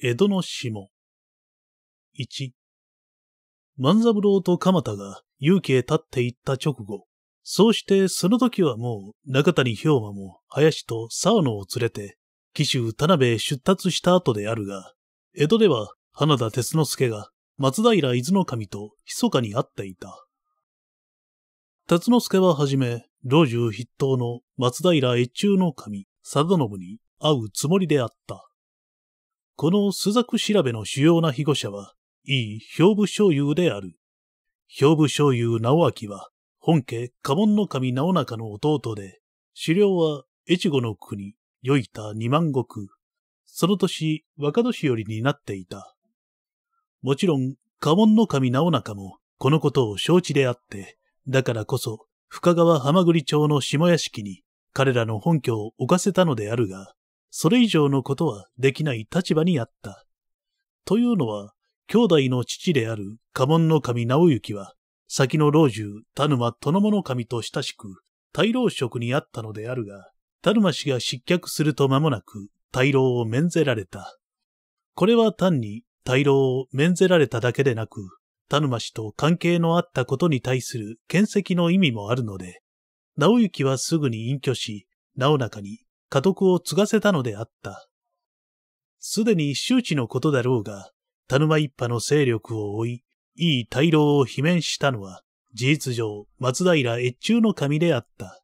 江戸の下。一。万三郎と鎌田が勇気へ立って行った直後、そうしてその時はもう中谷兵馬も林と沢野を連れて、紀州田辺へ出立した後であるが、江戸では花田哲之助が松平伊豆の神と密かに会っていた。哲之助ははじめ、老中筆頭の松平越中の神、佐田信に会うつもりであった。この朱雀調べの主要な被護者は、いい兵部将優である。兵部将優直明は、本家家紋の神直中の弟で、狩猟は越後の国、よいた二万石。その年、若年寄りになっていた。もちろん、家紋の神直中も、このことを承知であって、だからこそ、深川浜栗町の下屋敷に、彼らの本拠を置かせたのであるが、それ以上のことはできない立場にあった。というのは、兄弟の父である家紋の神直行は、先の老中、田沼殿物神と親しく、大老職にあったのであるが、田沼氏が失脚すると間もなく、大老を免ぜられた。これは単に大老を免ぜられただけでなく、田沼氏と関係のあったことに対する見責の意味もあるので、直行はすぐに隠居し、直中に家督を継がせたのであった。すでに周知のことだろうが、田沼一派の勢力を追い、いい大老を罷免したのは、事実上、松平越中の神であった。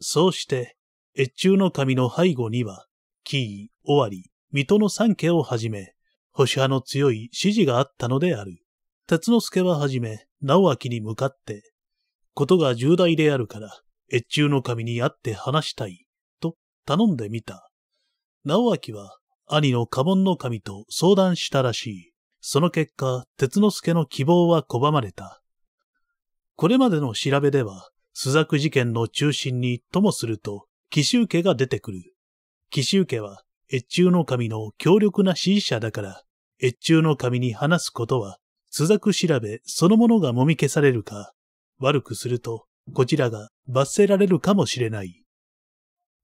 そうして、越中の神の背後には、紀伊、尾張、水戸の三家をはじめ、保守派の強い支持があったのである。鉄之助ははじめ、直明に向かって、ことが重大であるから、越中の神に会って話したい、と頼んでみた。直明は兄の家紋の神と相談したらしい。その結果、鉄之助の希望は拒まれた。これまでの調べでは、朱雀事件の中心にともすると、奇襲家が出てくる。奇襲家は、越中の神の強力な支持者だから、越中の神に話すことは、朱雀調べそのものがもみ消されるか、悪くすると、こちらが罰せられるかもしれない。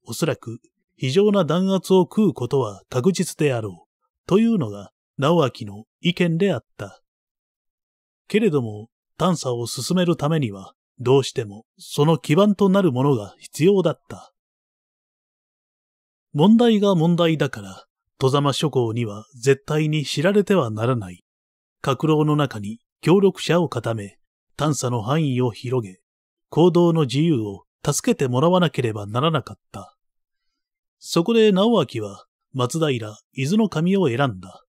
おそらく非常な弾圧を食うことは確実であろう、というのが直明の意見であった。けれども、探査を進めるためには、どうしてもその基盤となるものが必要だった。問題が問題だから、戸様諸侯には絶対に知られてはならない。格老の中に協力者を固め、探査の範囲を広げ、行動の自由を助けてもらわなければならなかった。そこで直明は松平伊豆の神を選んだ。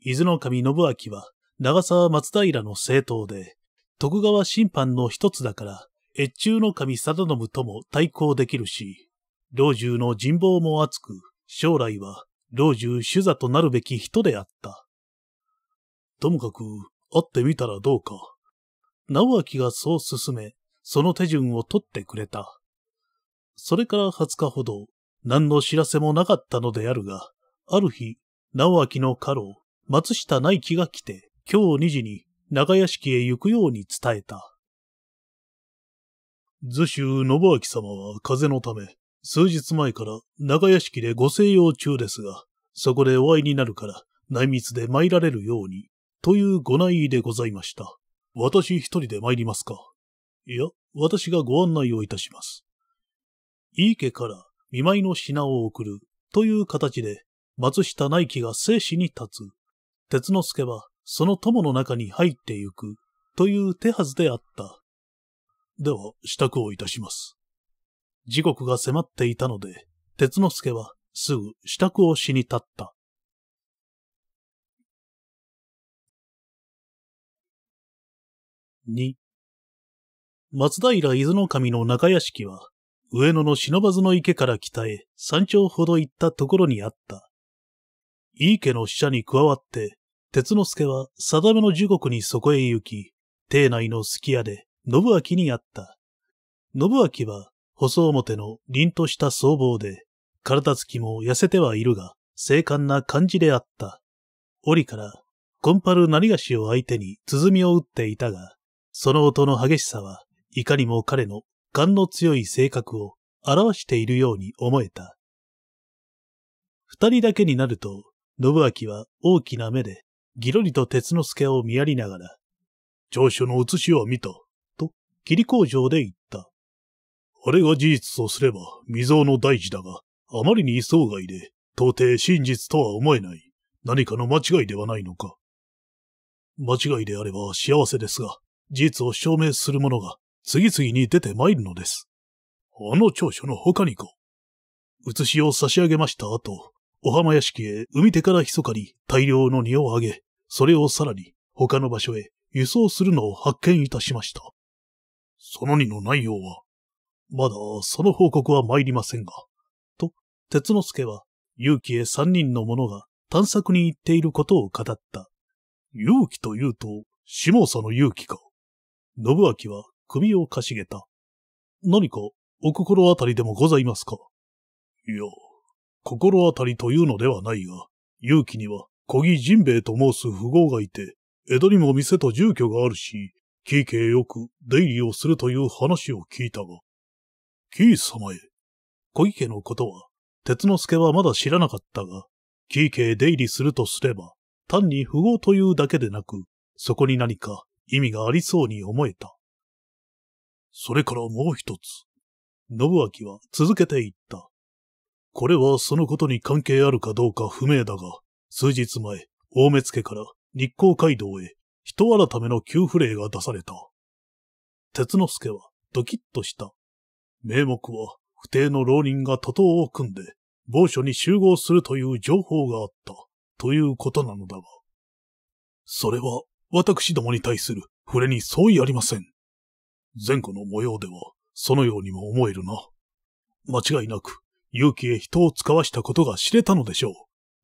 伊豆の神信明は長沢松平の政党で、徳川審判の一つだから、越中の神定信とも対抗できるし、老中の人望も厚く、将来は老中主座となるべき人であった。ともかく、会ってみたらどうか。直明がそう進め、その手順を取ってくれた。それから二十日ほど、何の知らせもなかったのであるが、ある日、直明の家老、松下内輝が来て、今日二時に長屋敷へ行くように伝えた。図州信明様は風のため、数日前から長屋敷でご静養中ですが、そこでお会いになるから内密で参られるように、というご内意でございました。私一人で参りますかいや、私がご案内をいたします。井い家から見舞いの品を送るという形で、松下内輝が生死に立つ。鉄之助はその友の中に入ってゆくという手はずであった。では、支度をいたします。時刻が迫っていたので、鉄之助はすぐ支度をしに立った。2松平伊豆の神の中屋敷は、上野の忍ばずの池から北へ山頂ほど行ったところにあった。いい家の使者に加わって、鉄之助は定めの時刻にそこへ行き、邸内のすき家で信明に会った。信明は細表の凛とした僧帽で、体つきも痩せてはいるが、精悍な感じであった。折から、コンパル成菓子を相手に鼓を打っていたが、その音の激しさは、いかにも彼の勘の強い性格を表しているように思えた。二人だけになると、信明は大きな目で、ぎろりと鉄之助を見やりながら、長所の写しは見た、と、霧工場で言った。あれが事実とすれば、未曾有の大事だが、あまりに想外で、到底真実とは思えない。何かの間違いではないのか。間違いであれば幸せですが、事実を証明する者が次々に出て参るのです。あの長所の他にか。写しを差し上げました後、お浜屋敷へ海手から密かに大量の荷を上げ、それをさらに他の場所へ輸送するのを発見いたしました。その荷の内容は、まだその報告は参りませんが、と、鉄之助は勇気へ三人の者が探索に行っていることを語った。勇気というと、下佐の勇気か。信明は首をかしげた。何かお心当たりでもございますかいや、心当たりというのではないが、勇気には小木人兵衛と申す富豪がいて、江戸にも店と住居があるし、キー家へよく出入りをするという話を聞いたが、キー様へ。小木家のことは、鉄之助はまだ知らなかったが、キー家へ出入りするとすれば、単に富豪というだけでなく、そこに何か意味がありそうに思えた。それからもう一つ。信明は続けていった。これはそのことに関係あるかどうか不明だが、数日前、大目付から日光街道へ人改めの給付令が出された。鉄之助はドキッとした。名目は不定の浪人が徒党を組んで、某所に集合するという情報があった、ということなのだが。それは私どもに対する触れに相違ありません。前後の模様では、そのようにも思えるな。間違いなく、勇気へ人を使わしたことが知れたのでしょう。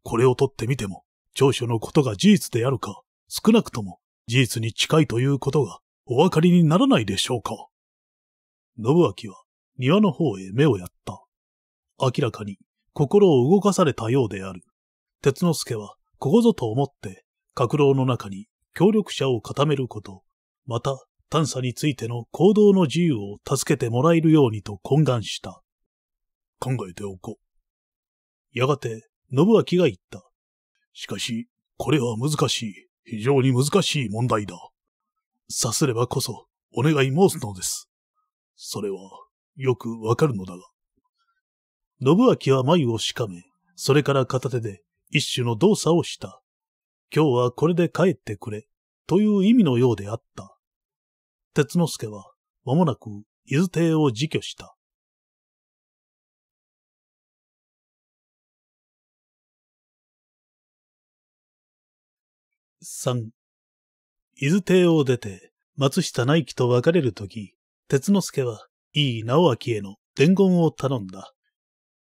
これをとってみても、長所のことが事実であるか、少なくとも事実に近いということがお分かりにならないでしょうか。信明は庭の方へ目をやった。明らかに心を動かされたようである。鉄之助はここぞと思って、格老の中に協力者を固めること、また、探査についての行動の自由を助けてもらえるようにと懇願した。考えておこう。やがて、信明が言った。しかし、これは難しい。非常に難しい問題だ。さすればこそ、お願い申すのです。それは、よくわかるのだが。信明は眉をしかめ、それから片手で一種の動作をした。今日はこれで帰ってくれ、という意味のようであった。鉄之助は、まもなく伊豆邸を辞去した。三、伊豆邸を出て、松下内樹と別れるとき、鉄之助は、井伊直明への伝言を頼んだ。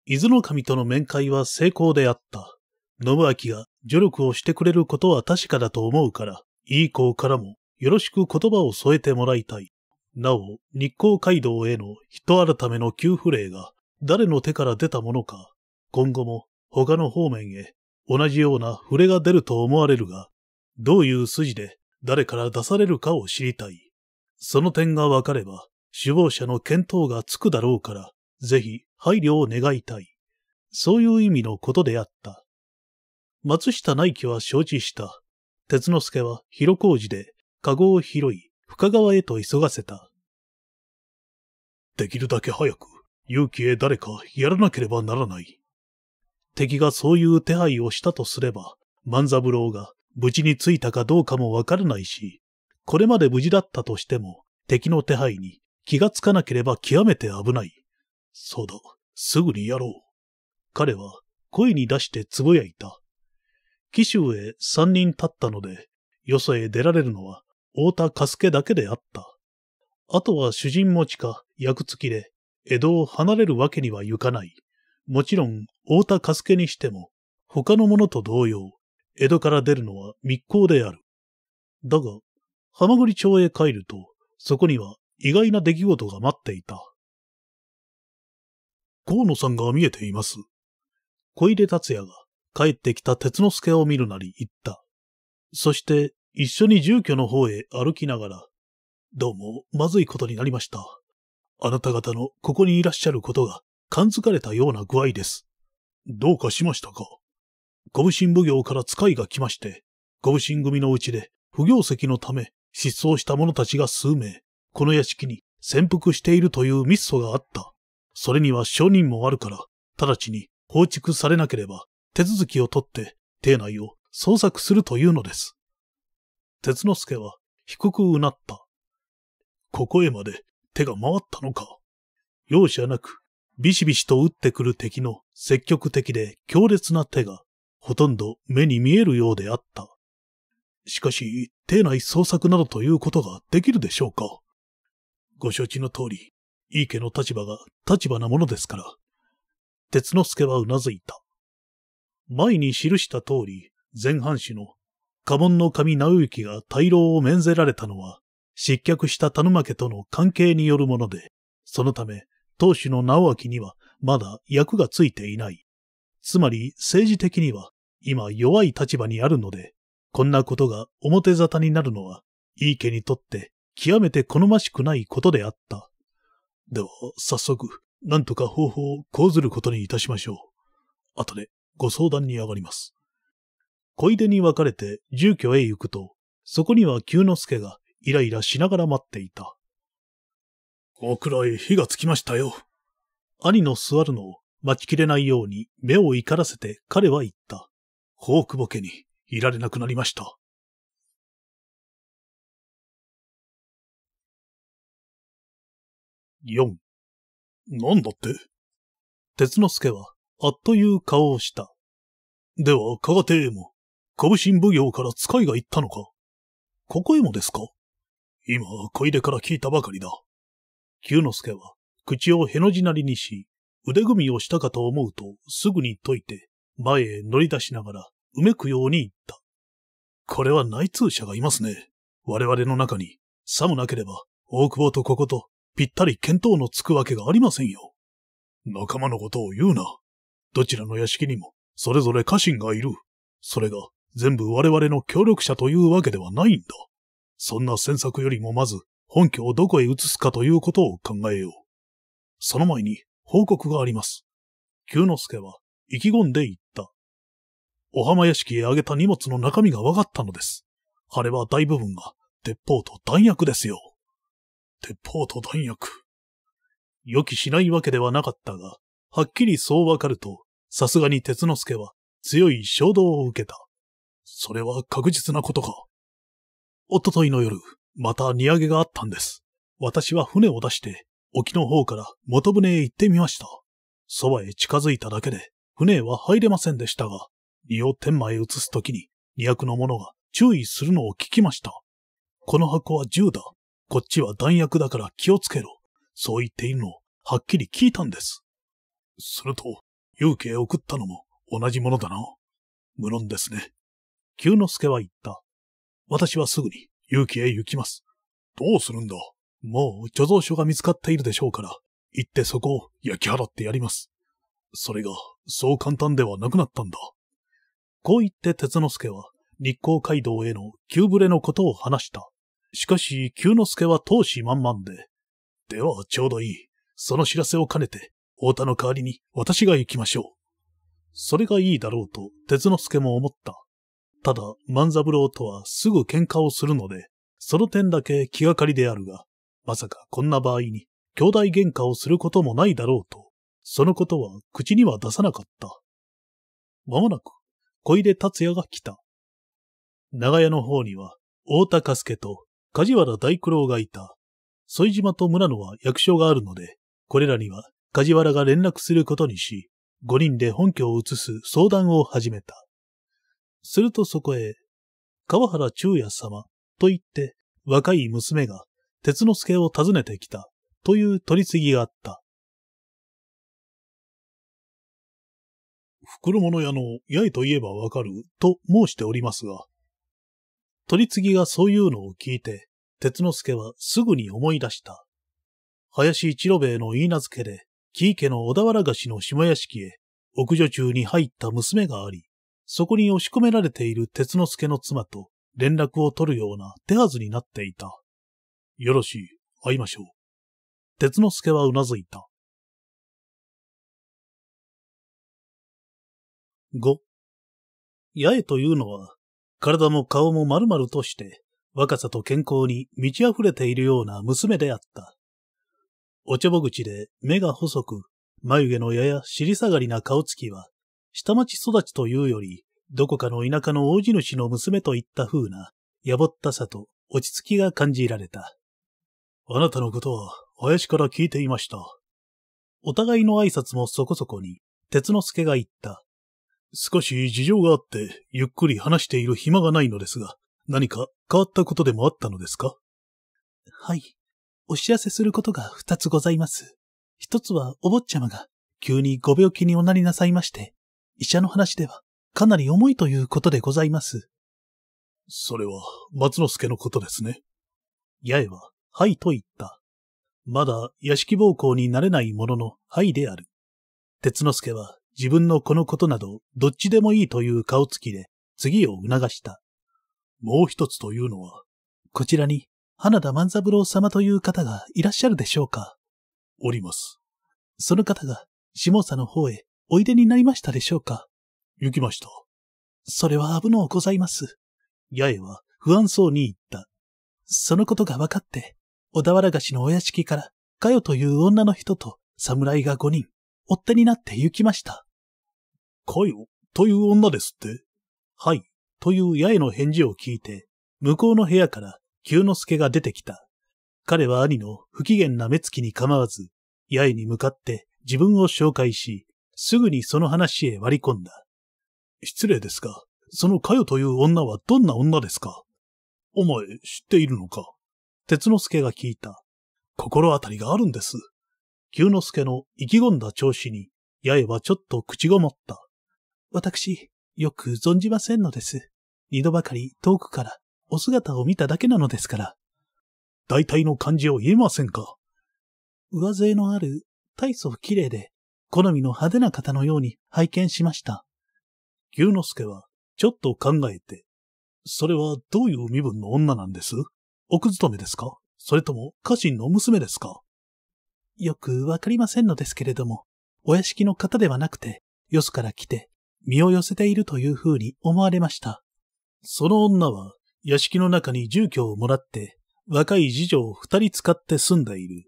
伊豆の神との面会は成功であった。信明が助力をしてくれることは確かだと思うから、いい子からもよろしく言葉を添えてもらいたい。なお、日光街道への人改めの給付令が誰の手から出たものか、今後も他の方面へ同じような触れが出ると思われるが、どういう筋で誰から出されるかを知りたい。その点がわかれば、首謀者の見当がつくだろうから、ぜひ配慮を願いたい。そういう意味のことであった。松下内樹は承知した。鉄之助は広小路で、籠を拾い、深川へと急がせた。できるだけ早く、勇気へ誰かやらなければならない。敵がそういう手配をしたとすれば、万三郎が無事に着いたかどうかもわからないし、これまで無事だったとしても、敵の手配に気がつかなければ極めて危ない。そうだ、すぐにやろう。彼は声に出してつぶやいた。紀州へ三人立ったので、よそへ出られるのは、太田加助だけであった。あとは主人持ちか、役付きで、江戸を離れるわけにはいかない。もちろん、太田加助にしても、他の者と同様、江戸から出るのは密航である。だが、浜栗町へ帰ると、そこには意外な出来事が待っていた。河野さんが見えています。小出達也が帰ってきた鉄之助を見るなり言った。そして、一緒に住居の方へ歩きながら、どうも、まずいことになりました。あなた方のここにいらっしゃることが、感づかれたような具合です。どうかしましたかご武神奉行から使いが来まして、ご武神組のうちで、不行跡のため、失踪した者たちが数名、この屋敷に潜伏しているという密訴があった。それには証人もあるから、直ちに放逐されなければ、手続きを取って邸内を捜索するというのです。鉄之助は低くうなった。ここへまで手が回ったのか。容赦なく、ビシビシと打ってくる敵の積極的で強烈な手が、ほとんど目に見えるようであった。しかし、邸内捜索などということができるでしょうか。ご承知の通り、井家の立場が立場なものですから。鉄之助はうなずいた。前に記した通り、前半氏の家紋の神直行が大老を免ぜられたのは、失脚した田沼家との関係によるもので、そのため、当主の直明にはまだ役がついていない。つまり政治的には今弱い立場にあるので、こんなことが表沙汰になるのは、井家にとって極めて好ましくないことであった。では、早速、なんとか方法を講ずることにいたしましょう。後でご相談に上がります。小出に分かれて住居へ行くと、そこには九之助がイライラしながら待っていた。おくらい火がつきましたよ。兄の座るのを待ちきれないように目を怒らせて彼は言った。ホークボケにいられなくなりました。4。なんだって鉄之助はあっという顔をした。では、加賀亭衛も、古武神奉行から使いが行ったのかここへもですか今、小出から聞いたばかりだ。九之助は、口をへの字なりにし、腕組みをしたかと思うと、すぐに解いて、前へ乗り出しながら、うめくように言った。これは内通者がいますね。我々の中に、さもなければ、大久保とここと、ぴったり見当のつくわけがありませんよ。仲間のことを言うな。どちらの屋敷にも、それぞれ家臣がいる。それが、全部我々の協力者というわけではないんだ。そんな詮索よりもまず、本拠をどこへ移すかということを考えよう。その前に、報告があります。九之助は、意気込んで言った。お浜屋敷へあげた荷物の中身が分かったのです。あれは大部分が、鉄砲と弾薬ですよ。鉄砲と弾薬。予期しないわけではなかったが、はっきりそうわかると、さすがに鉄之助は強い衝動を受けた。それは確実なことか。おとといの夜、また荷揚げがあったんです。私は船を出して、沖の方から元船へ行ってみました。そばへ近づいただけで、船は入れませんでしたが、荷を天満へ移すときに、荷役の者が注意するのを聞きました。この箱は銃だ。こっちは弾薬だから気をつけろ。そう言っているのをはっきり聞いたんです。すると、勇気へ送ったのも同じものだな。無論ですね。九之助は言った。私はすぐに勇気へ行きます。どうするんだもう貯蔵所が見つかっているでしょうから、行ってそこを焼き払ってやります。それが、そう簡単ではなくなったんだ。こう言って鉄之助は、日光街道への急ぶれのことを話した。しかし、九之助は闘志満々で、ではちょうどいい。その知らせを兼ねて、太田の代わりに私が行きましょう。それがいいだろうと、鉄之助も思った。ただ、万三郎とはすぐ喧嘩をするので、その点だけ気がかりであるが、まさかこんな場合に、兄弟喧嘩をすることもないだろうと、そのことは口には出さなかった。まもなく、小出達也が来た。長屋の方には、大高助と梶原大九郎がいた。添島と村野は役所があるので、これらには梶原が連絡することにし、五人で本拠を移す相談を始めた。するとそこへ、川原中也様と言って若い娘が鉄之助を訪ねてきたという取り次ぎがあった。袋物屋の八重といえばわかると申しておりますが、取り次ぎがそういうのを聞いて、鉄之助はすぐに思い出した。林一郎兵衛の言い名付けで、木家の小田原菓子の下屋敷へ、奥女中に入った娘があり、そこに押し込められている鉄之助の妻と連絡を取るような手はずになっていた。よろしい、会いましょう。鉄之助はうなずいた。5. 八重というのは、体も顔も丸々として、若さと健康に満ち溢れているような娘であった。おちょぼ口で目が細く、眉毛のやや尻下がりな顔つきは、下町育ちというより、どこかの田舎の大地主の娘といった風な、やぼったさと落ち着きが感じられた。あなたのことは、林から聞いていました。お互いの挨拶もそこそこに、鉄之助が言った。少し事情があって、ゆっくり話している暇がないのですが、何か変わったことでもあったのですかはい。お知らせすることが二つございます。一つはお坊ちゃまが急にご病気におなりなさいまして、医者の話ではかなり重いということでございます。それは松之助のことですね。八重は、はいと言った。まだ屋敷暴行になれないものの、はいである。鉄之助は自分のこのことなどどっちでもいいという顔つきで次を促した。もう一つというのは、こちらに花田万三郎様という方がいらっしゃるでしょうかおります。その方が、下佐の方へおいでになりましたでしょうか行きました。それは危のうございます。八重は不安そうに言った。そのことが分かって、小田原菓子のお屋敷から、かよという女の人と侍が五人、追っ手になって行きました。かよという女ですってはい、という八重の返事を聞いて、向こうの部屋から九之助が出てきた。彼は兄の不機嫌な目つきに構わず、八重に向かって自分を紹介し、すぐにその話へ割り込んだ。失礼ですが、そのかよという女はどんな女ですかお前、知っているのか鉄之助が聞いた。心当たりがあるんです。九之助の意気込んだ調子に、八重はちょっと口ごもった。私、よく存じませんのです。二度ばかり遠くからお姿を見ただけなのですから。大体の漢字を言えませんか上背のある、大層綺麗で、好みの派手な方のように拝見しました。牛之助は、ちょっと考えて、それはどういう身分の女なんです奥勤めですかそれとも家臣の娘ですかよくわかりませんのですけれども、お屋敷の方ではなくて、よそから来て、身を寄せているというふうに思われました。その女は、屋敷の中に住居をもらって、若い次女を二人使って住んでいる。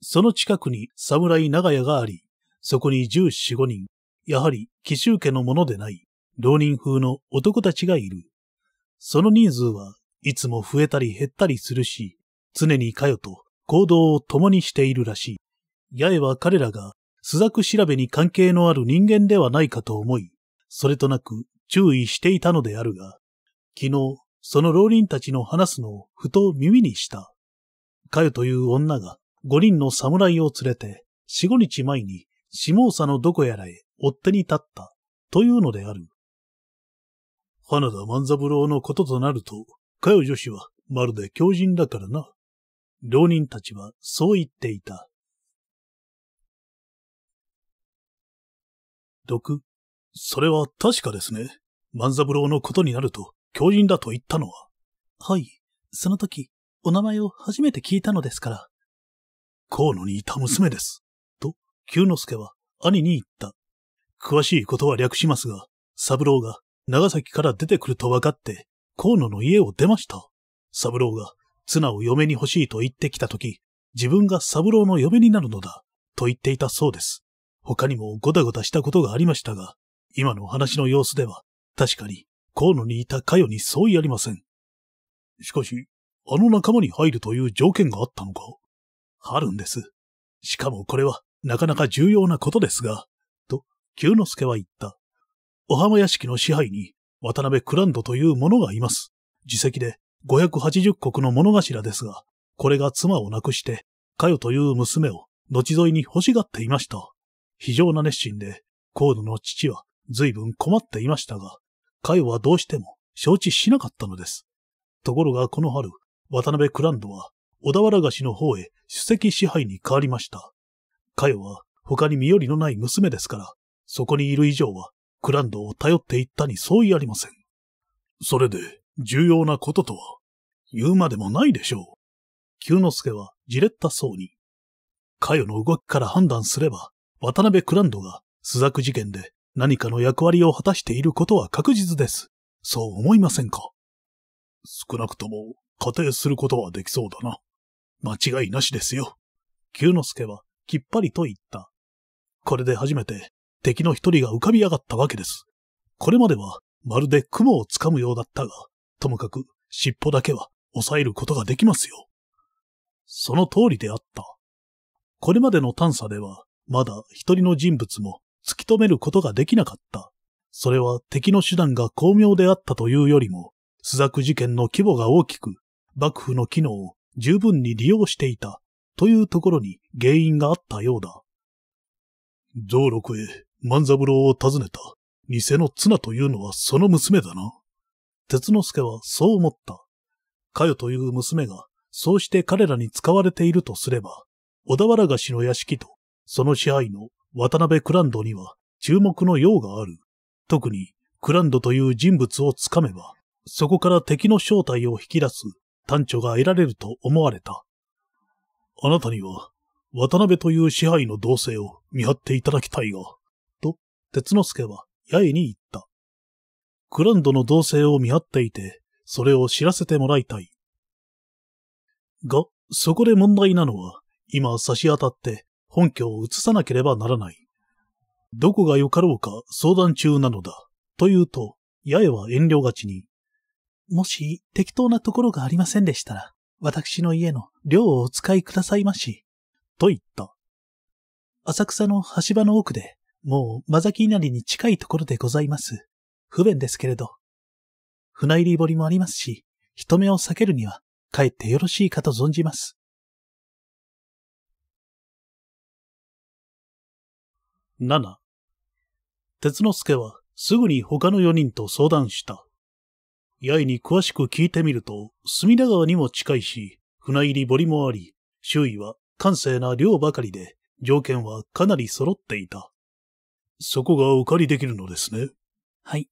その近くに侍長屋があり、そこに十四五人、やはり奇襲家のものでない、浪人風の男たちがいる。その人数はいつも増えたり減ったりするし、常にかよと行動を共にしているらしい。八重は彼らがスザク調べに関係のある人間ではないかと思い、それとなく注意していたのであるが、昨日その老人たちの話すのをふと耳にした。かよという女が五人の侍を連れて四五日前に下総のどこやらへ追っ手に立ったというのである。花田万三郎のこととなると、かよ女子はまるで狂人だからな。浪人たちはそう言っていた。六、それは確かですね。万三郎のことになると、狂人だと言ったのははい、その時、お名前を初めて聞いたのですから。河野にいた娘です。と、九之助は兄に言った。詳しいことは略しますが、三郎が長崎から出てくると分かって、河野の家を出ました。三郎が、綱を嫁に欲しいと言ってきた時、自分が三郎の嫁になるのだ、と言っていたそうです。他にもごたごたしたことがありましたが、今の話の様子では、確かに河野にいたかよに相違ありません。しかし、あの仲間に入るという条件があったのかあるんです。しかもこれは、なかなか重要なことですが、と、九之助は言った。お浜屋敷の支配に、渡辺クランドという者がいます。自責で、580国の物頭ですが、これが妻を亡くして、かよという娘を、後添いに欲しがっていました。非常な熱心で、河野の父は随分困っていましたが、カイはどうしても承知しなかったのです。ところがこの春、渡辺クランドは小田原菓子の方へ主席支配に変わりました。カヨは他に身寄りのない娘ですから、そこにいる以上はクランドを頼っていったに相違ありません。それで重要なこととは言うまでもないでしょう。九之助はじれったそうに。カヨの動きから判断すれば、渡辺クランドがスザク事件で何かの役割を果たしていることは確実です。そう思いませんか少なくとも、仮定することはできそうだな。間違いなしですよ。九之助は、きっぱりと言った。これで初めて、敵の一人が浮かび上がったわけです。これまでは、まるで雲をつかむようだったが、ともかく、尻尾だけは、抑えることができますよ。その通りであった。これまでの探査では、まだ一人の人物も突き止めることができなかった。それは敵の手段が巧妙であったというよりも、スザク事件の規模が大きく、幕府の機能を十分に利用していた、というところに原因があったようだ。増六へ万三郎を訪ねた、偽の綱というのはその娘だな。鉄之助はそう思った。かよという娘が、そうして彼らに使われているとすれば、小田原菓子の屋敷と、その支配の渡辺クランドには注目の用がある。特に、クランドという人物をつかめば、そこから敵の正体を引き出す単調が得られると思われた。あなたには、渡辺という支配の同性を見張っていただきたいが、と、鉄之助は八重に言った。クランドの同性を見張っていて、それを知らせてもらいたい。が、そこで問題なのは、今差し当たって本拠を移さなければならない。どこが良かろうか相談中なのだ。と言うと、八重は遠慮がちに。もし適当なところがありませんでしたら、私の家の寮をお使いくださいまし。と言った。浅草の橋場の奥で、もう間崎稲荷に近いところでございます。不便ですけれど。船入り堀もありますし、人目を避けるには、かえってよろしいかと存じます。7鉄之助はすぐに他の4人と相談した。八重に詳しく聞いてみると、隅田川にも近いし、船入り堀もあり、周囲は閑静な量ばかりで、条件はかなり揃っていた。そこがお借りできるのですね。はい。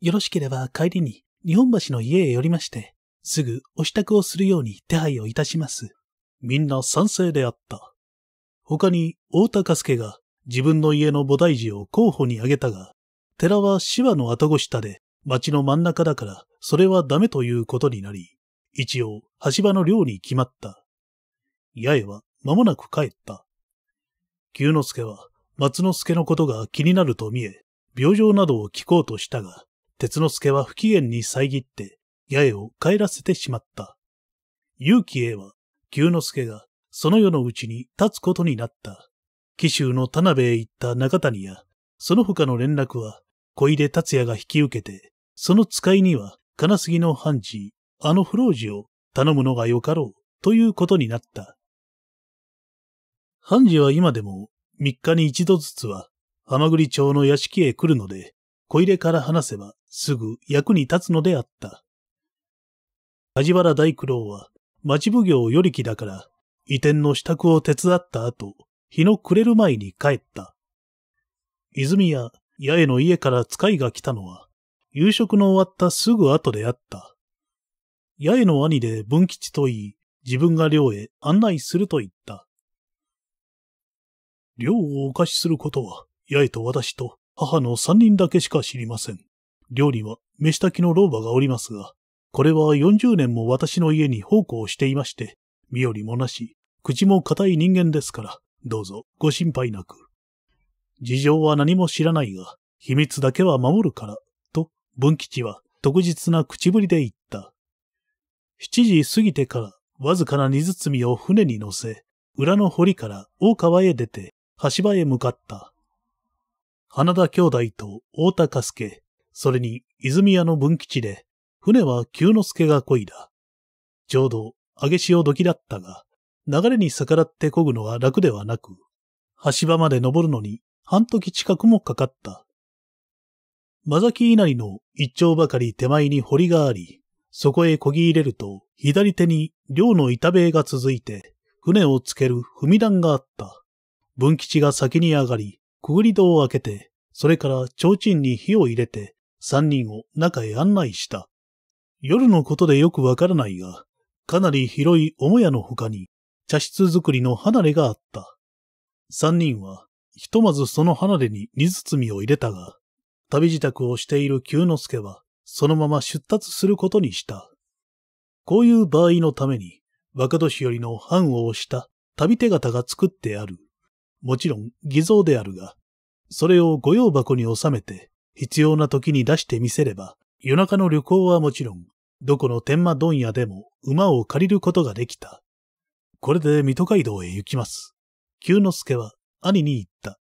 よろしければ帰りに日本橋の家へ寄りまして、すぐお支度をするように手配をいたします。みんな賛成であった。他に、大高助が自分の家の菩提寺を候補に挙げたが、寺は芝の後ご下で町の真ん中だからそれはダメということになり、一応橋場の寮に決まった。八重は間もなく帰った。久之助は松之助のことが気になると見え、病状などを聞こうとしたが、鉄之助は不機嫌に遮って、八重を帰らせてしまった。勇気へは、久之助がその世のうちに立つことになった。紀州の田辺へ行った中谷や、その他の連絡は、小出達也が引き受けて、その使いには、金杉の判事、あの不老寺を頼むのがよかろう、ということになった。判事は今でも、三日に一度ずつは、浜栗町の屋敷へ来るので、小出から話せば、すぐ役に立つのであった。梶原大九郎は、町奉行よりきだから、移転の支度を手伝った後、日の暮れる前に帰った。泉や八重の家から使いが来たのは、夕食の終わったすぐ後であった。八重の兄で文吉と言い、自分が寮へ案内すると言った。寮をお貸しすることは、八重と私と母の三人だけしか知りません。寮には飯炊きの老婆がおりますが、これは40年も私の家に奉公していまして、身寄りもなし、口も固い人間ですから、どうぞご心配なく。事情は何も知らないが、秘密だけは守るから、と、文吉は特実な口ぶりで言った。七時過ぎてからわずかな荷包みを船に乗せ、裏の堀から大川へ出て、橋場へ向かった。花田兄弟と大田加助、それに泉屋の文吉で、船は九之助が来いだ。ちょうど、上げ潮時だったが、流れに逆らって漕ぐのは楽ではなく、橋場まで登るのに半時近くもかかった。間崎稲荷の一丁ばかり手前に堀があり、そこへ漕ぎ入れると左手に漁の板塀が続いて、船をつける踏み段があった。文吉が先に上がり、くぐり戸を開けて、それから提灯に火を入れて、三人を中へ案内した。夜のことでよくわからないが、かなり広い母屋の他に、茶室作りの離れがあった。三人は、ひとまずその離れに荷包みを入れたが、旅支度をしている九之助は、そのまま出立することにした。こういう場合のために、若年寄りの藩を押した旅手形が作ってある。もちろん偽造であるが、それを御用箱に収めて、必要な時に出してみせれば、夜中の旅行はもちろん、どこの天満問屋でも馬を借りることができた。これで水戸街道へ行きます。九之助は兄に言った。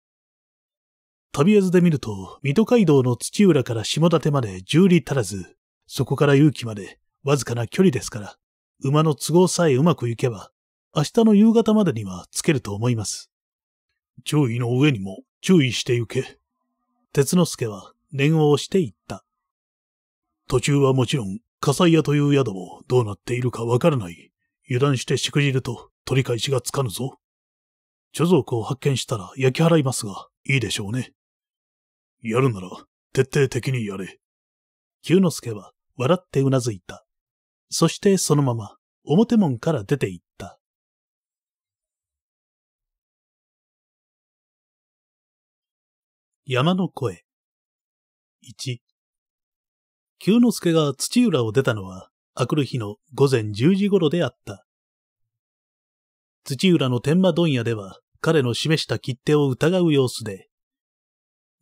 旅絵図で見ると、水戸街道の土浦から下館まで十里足らず、そこから勇気までわずかな距離ですから、馬の都合さえうまく行けば、明日の夕方までにはつけると思います。注意の上にも注意して行け。鉄之助は念を押して言った。途中はもちろん、火災屋という宿もどうなっているかわからない。油断してしくじると取り返しがつかぬぞ。貯蔵庫を発見したら焼き払いますが、いいでしょうね。やるなら、徹底的にやれ。九之助は笑ってうなずいた。そしてそのまま表門から出て行った。山の声。一。九之助が土浦を出たのは明くる日の午前10時頃であった。土浦の天馬問屋では、彼の示した切手を疑う様子で、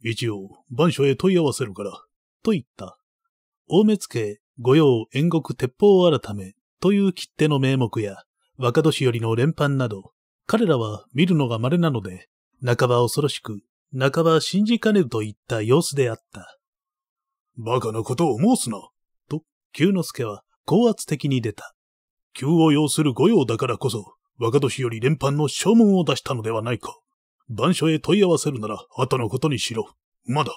一応、番所へ問い合わせるから、と言った。大目付、御用縁国鉄砲改め、という切手の名目や、若年寄りの連番など、彼らは見るのが稀なので、半ば恐ろしく、半ば信じかねるといった様子であった。馬鹿なことを申すな、と、九之助は、高圧的に出た。急を要する御用だからこそ、若年より連番の証文を出したのではないか。番所へ問い合わせるなら、後のことにしろ。馬だ。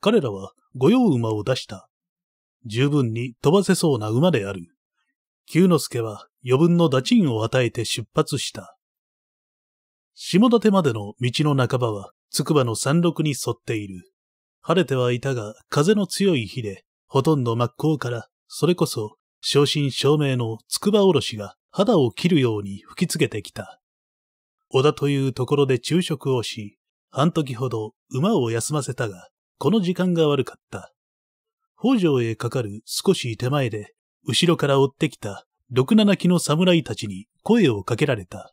彼らは御用馬を出した。十分に飛ばせそうな馬である。九之助は余分の打賃を与えて出発した。下立までの道の半ばは、筑波の山麓に沿っている。晴れてはいたが、風の強い日で、ほとんど真っ向から、それこそ正真正銘の筑波おろしが肌を切るように吹きつけてきた。小田というところで昼食をし、半時ほど馬を休ませたが、この時間が悪かった。北条へかかる少し手前で、後ろから追ってきた六七機の侍たちに声をかけられた。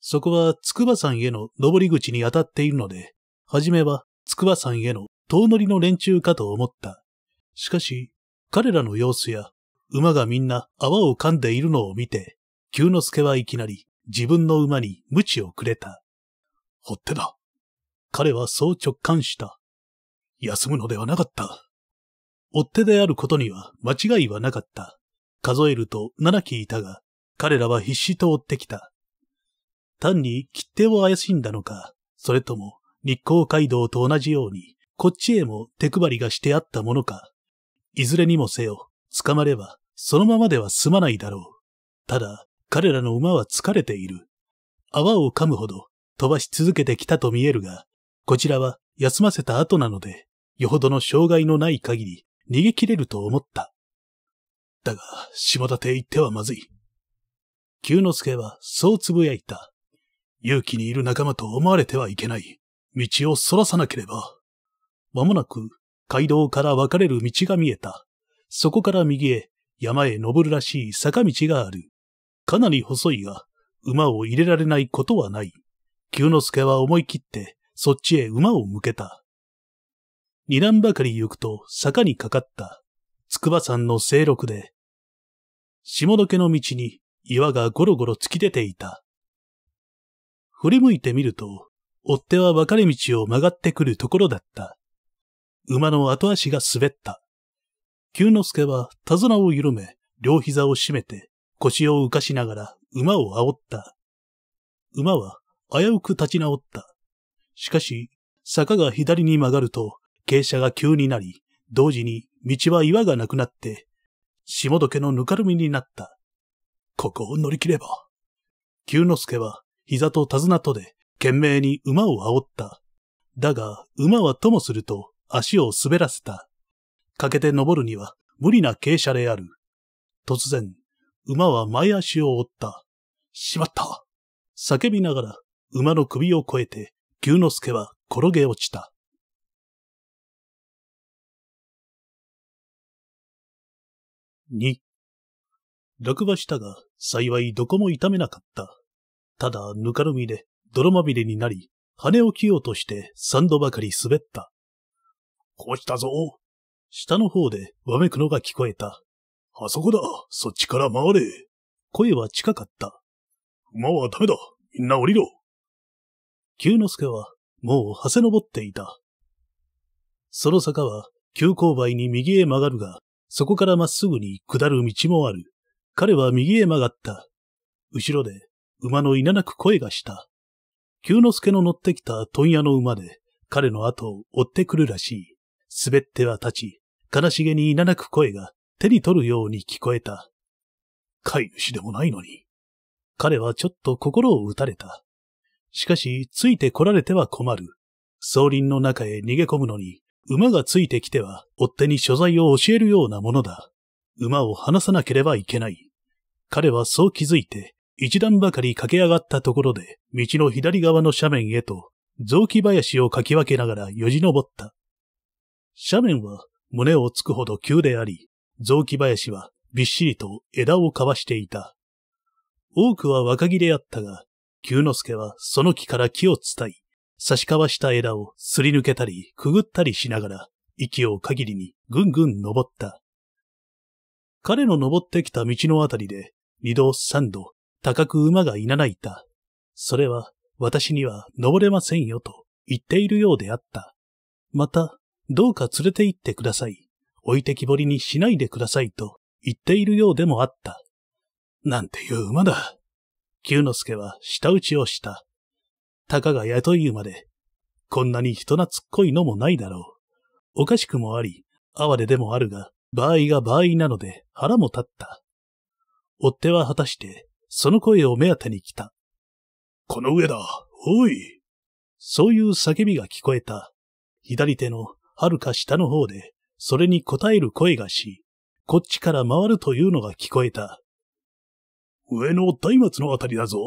そこは筑波山への登り口に当たっているので、はじめは筑波山への遠乗りの連中かと思った。しかし、彼らの様子や馬がみんな泡を噛んでいるのを見て、九之助はいきなり自分の馬に鞭をくれた。ほってだ。彼はそう直感した。休むのではなかった。追っ手であることには間違いはなかった。数えると七機いたが、彼らは必死と追ってきた。単に切手を怪しんだのか、それとも日光街道と同じように、こっちへも手配りがしてあったものか。いずれにもせよ、捕まれば、そのままでは済まないだろう。ただ、彼らの馬は疲れている。泡を噛むほど飛ばし続けてきたと見えるが、こちらは休ませた後なので、よほどの障害のない限り逃げ切れると思った。だが、下立へ行ってはまずい。九之助はそうつぶやいた。勇気にいる仲間と思われてはいけない。道を逸らさなければ。まもなく、街道から分かれる道が見えた。そこから右へ山へ登るらしい坂道がある。かなり細いが、馬を入れられないことはない。九之助は思い切ってそっちへ馬を向けた。二段ばかり行くと坂にかかった。筑波山の清六で、下のけの道に岩がゴロゴロ突き出ていた。振り向いてみると、追っ手は分かれ道を曲がってくるところだった。馬の後足が滑った。九之助は手綱を緩め、両膝を締めて、腰を浮かしながら馬を煽った。馬は危うく立ち直った。しかし、坂が左に曲がると、傾斜が急になり、同時に道は岩がなくなって、下時のぬかるみになった。ここを乗り切れば。九之助は膝と手綱とで懸命に馬を煽った。だが、馬はともすると足を滑らせた。かけて登るには無理な傾斜である。突然、馬は前足を折った。しまった叫びながら、馬の首を越えて、牛之助は転げ落ちた。二。落馬したが、幸いどこも痛めなかった。ただ、ぬかるみで、泥まびれになり、羽を着ようとして、三度ばかり滑った。こうしたぞ下の方でわめくのが聞こえた。あそこだそっちから回れ声は近かった。馬はダメだみんな降りろ九之助は、もう、はせ登っていた。その坂は、急勾配に右へ曲がるが、そこからまっすぐに下る道もある。彼は右へ曲がった。後ろで、馬のいななく声がした。九之助の乗ってきた問屋の馬で、彼の後を追ってくるらしい。滑っては立ち、悲しげにいななく声が手に取るように聞こえた。飼い主でもないのに。彼はちょっと心を打たれた。しかし、ついて来られては困る。草林の中へ逃げ込むのに、馬がついてきては、追手に所在を教えるようなものだ。馬を離さなければいけない。彼はそう気づいて、一段ばかり駆け上がったところで、道の左側の斜面へと、雑木林をかき分けながらよじ登った。斜面は胸をつくほど急であり、雑木林はびっしりと枝をかわしていた。多くは若木であったが、久之助はその木から木を伝い、差し交わした枝をすり抜けたりくぐったりしながら、息を限りにぐんぐん登った。彼の登ってきた道のあたりで、二度三度、高く馬がいなないた。それは、私には登れませんよと言っているようであった。また、どうか連れて行ってください。置いてきぼりにしないでくださいと言っているようでもあった。なんていう馬だ。九之助は舌打ちをした。たかが雇い馬で、こんなに人懐っこいのもないだろう。おかしくもあり、哀れでもあるが、場合が場合なので腹も立った。追っ手は果たして、その声を目当てに来た。この上だ、おい。そういう叫びが聞こえた。左手の遥か下の方で、それに応える声がし、こっちから回るというのが聞こえた。上の大松のあたりだぞ。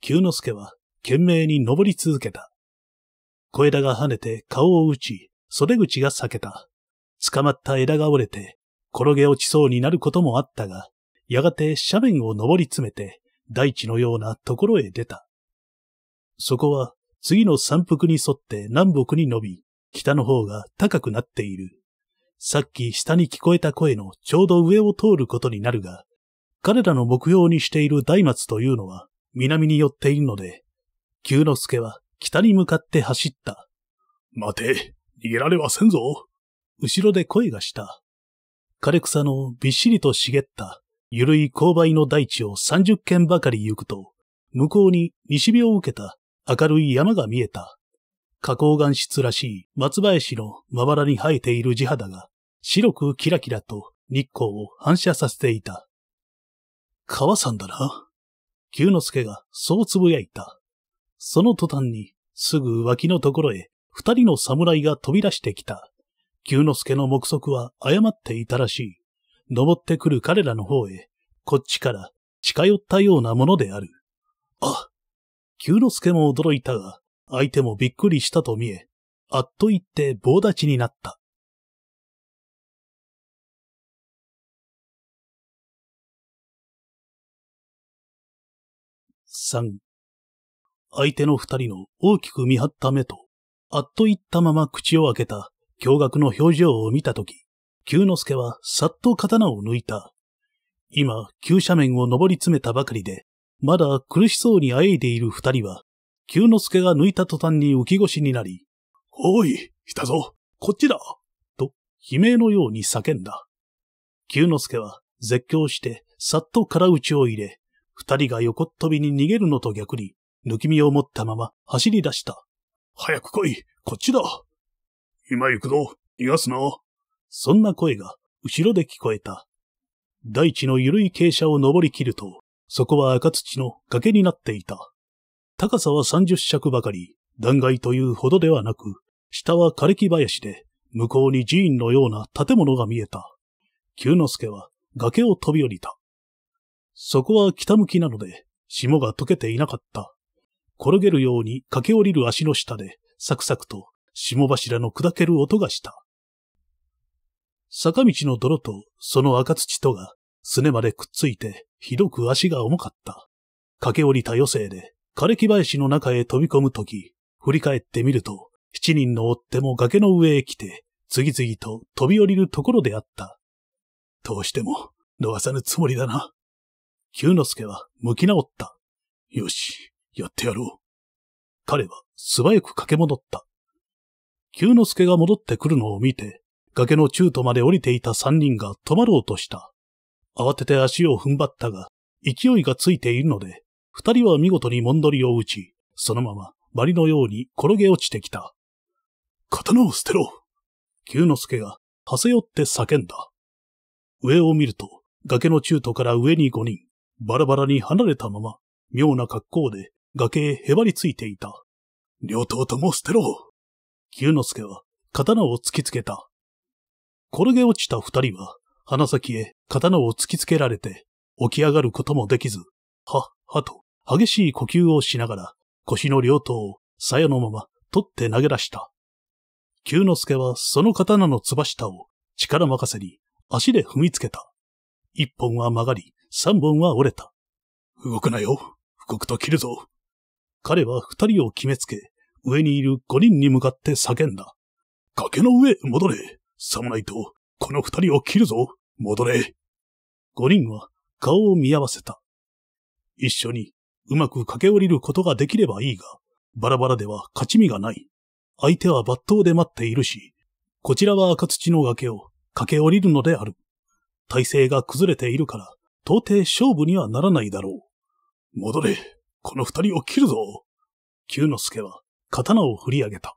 九之助は懸命に登り続けた。小枝が跳ねて顔を打ち、袖口が裂けた。捕まった枝が折れて、転げ落ちそうになることもあったが、やがて斜面を登り詰めて、大地のようなところへ出た。そこは次の山腹に沿って南北に伸び、北の方が高くなっている。さっき下に聞こえた声のちょうど上を通ることになるが、彼らの目標にしている大松というのは南に寄っているので、九之助は北に向かって走った。待て、逃げられはせんぞ。後ろで声がした。枯れ草のびっしりと茂ったゆるい勾配の大地を三十軒ばかり行くと、向こうに西日を受けた明るい山が見えた。花崗岩質らしい松林のまばらに生えている地肌が白くキラキラと日光を反射させていた。川さんだな。九之助がそうつぶやいた。その途端にすぐ脇のところへ二人の侍が飛び出してきた。九之助の目測は誤っていたらしい。登ってくる彼らの方へ、こっちから近寄ったようなものである。あ九之助も驚いたが、相手もびっくりしたと見え、あっと言って棒立ちになった。三、相手の二人の大きく見張った目と、あっと言ったまま口を開けた驚愕の表情を見たとき、九之助はさっと刀を抜いた。今、急斜面を登り詰めたばかりで、まだ苦しそうにあえいでいる二人は、九之助が抜いた途端に浮き腰になり、おい、来たぞ、こっちだと、悲鳴のように叫んだ。九之助は絶叫して、さっと空打ちを入れ、二人が横っ飛びに逃げるのと逆に、抜き身を持ったまま走り出した。早く来い、こっちだ。今行くぞ、逃がすな。そんな声が後ろで聞こえた。大地の緩い傾斜を登り切ると、そこは赤土の崖になっていた。高さは30尺ばかり、断崖というほどではなく、下は枯れ木林で、向こうに寺院のような建物が見えた。九之助は崖を飛び降りた。そこは北向きなので、霜が溶けていなかった。転げるように駆け下りる足の下で、サクサクと霜柱の砕ける音がした。坂道の泥とその赤土とが、すねまでくっついて、ひどく足が重かった。駆け下りた余生で、枯れ木林の中へ飛び込むとき、振り返ってみると、七人の追っても崖の上へ来て、次々と飛び降りるところであった。どうしても、逃さぬつもりだな。九之助は向き直った。よし、やってやろう。彼は素早く駆け戻った。九之助が戻ってくるのを見て、崖の中途まで降りていた三人が止まろうとした。慌てて足を踏ん張ったが、勢いがついているので、二人は見事にもんどりを打ち、そのまま、バリのように転げ落ちてきた。刀を捨てろ九之助が、はせよって叫んだ。上を見ると、崖の中途から上に五人、バラバラに離れたまま、妙な格好で崖へへばりついていた。両刀とも捨てろ九之助は刀を突きつけた。転げ落ちた二人は鼻先へ刀を突きつけられて起き上がることもできず、は、あと、激しい呼吸をしながら、腰の両頭を鞘のまま取って投げ出した。九之助はその刀のつばを力任せに足で踏みつけた。一本は曲がり、三本は折れた。動くなよ。布告と切るぞ。彼は二人を決めつけ、上にいる五人に向かって叫んだ。崖の上へ戻れ。さもないと、この二人を切るぞ。戻れ。五人は顔を見合わせた。一緒にうまく駆け下りることができればいいが、バラバラでは勝ち身がない。相手は抜刀で待っているし、こちらは赤土の崖を駆け下りるのである。体勢が崩れているから、到底勝負にはならないだろう。戻れ、この二人を切るぞ。九之助は刀を振り上げた。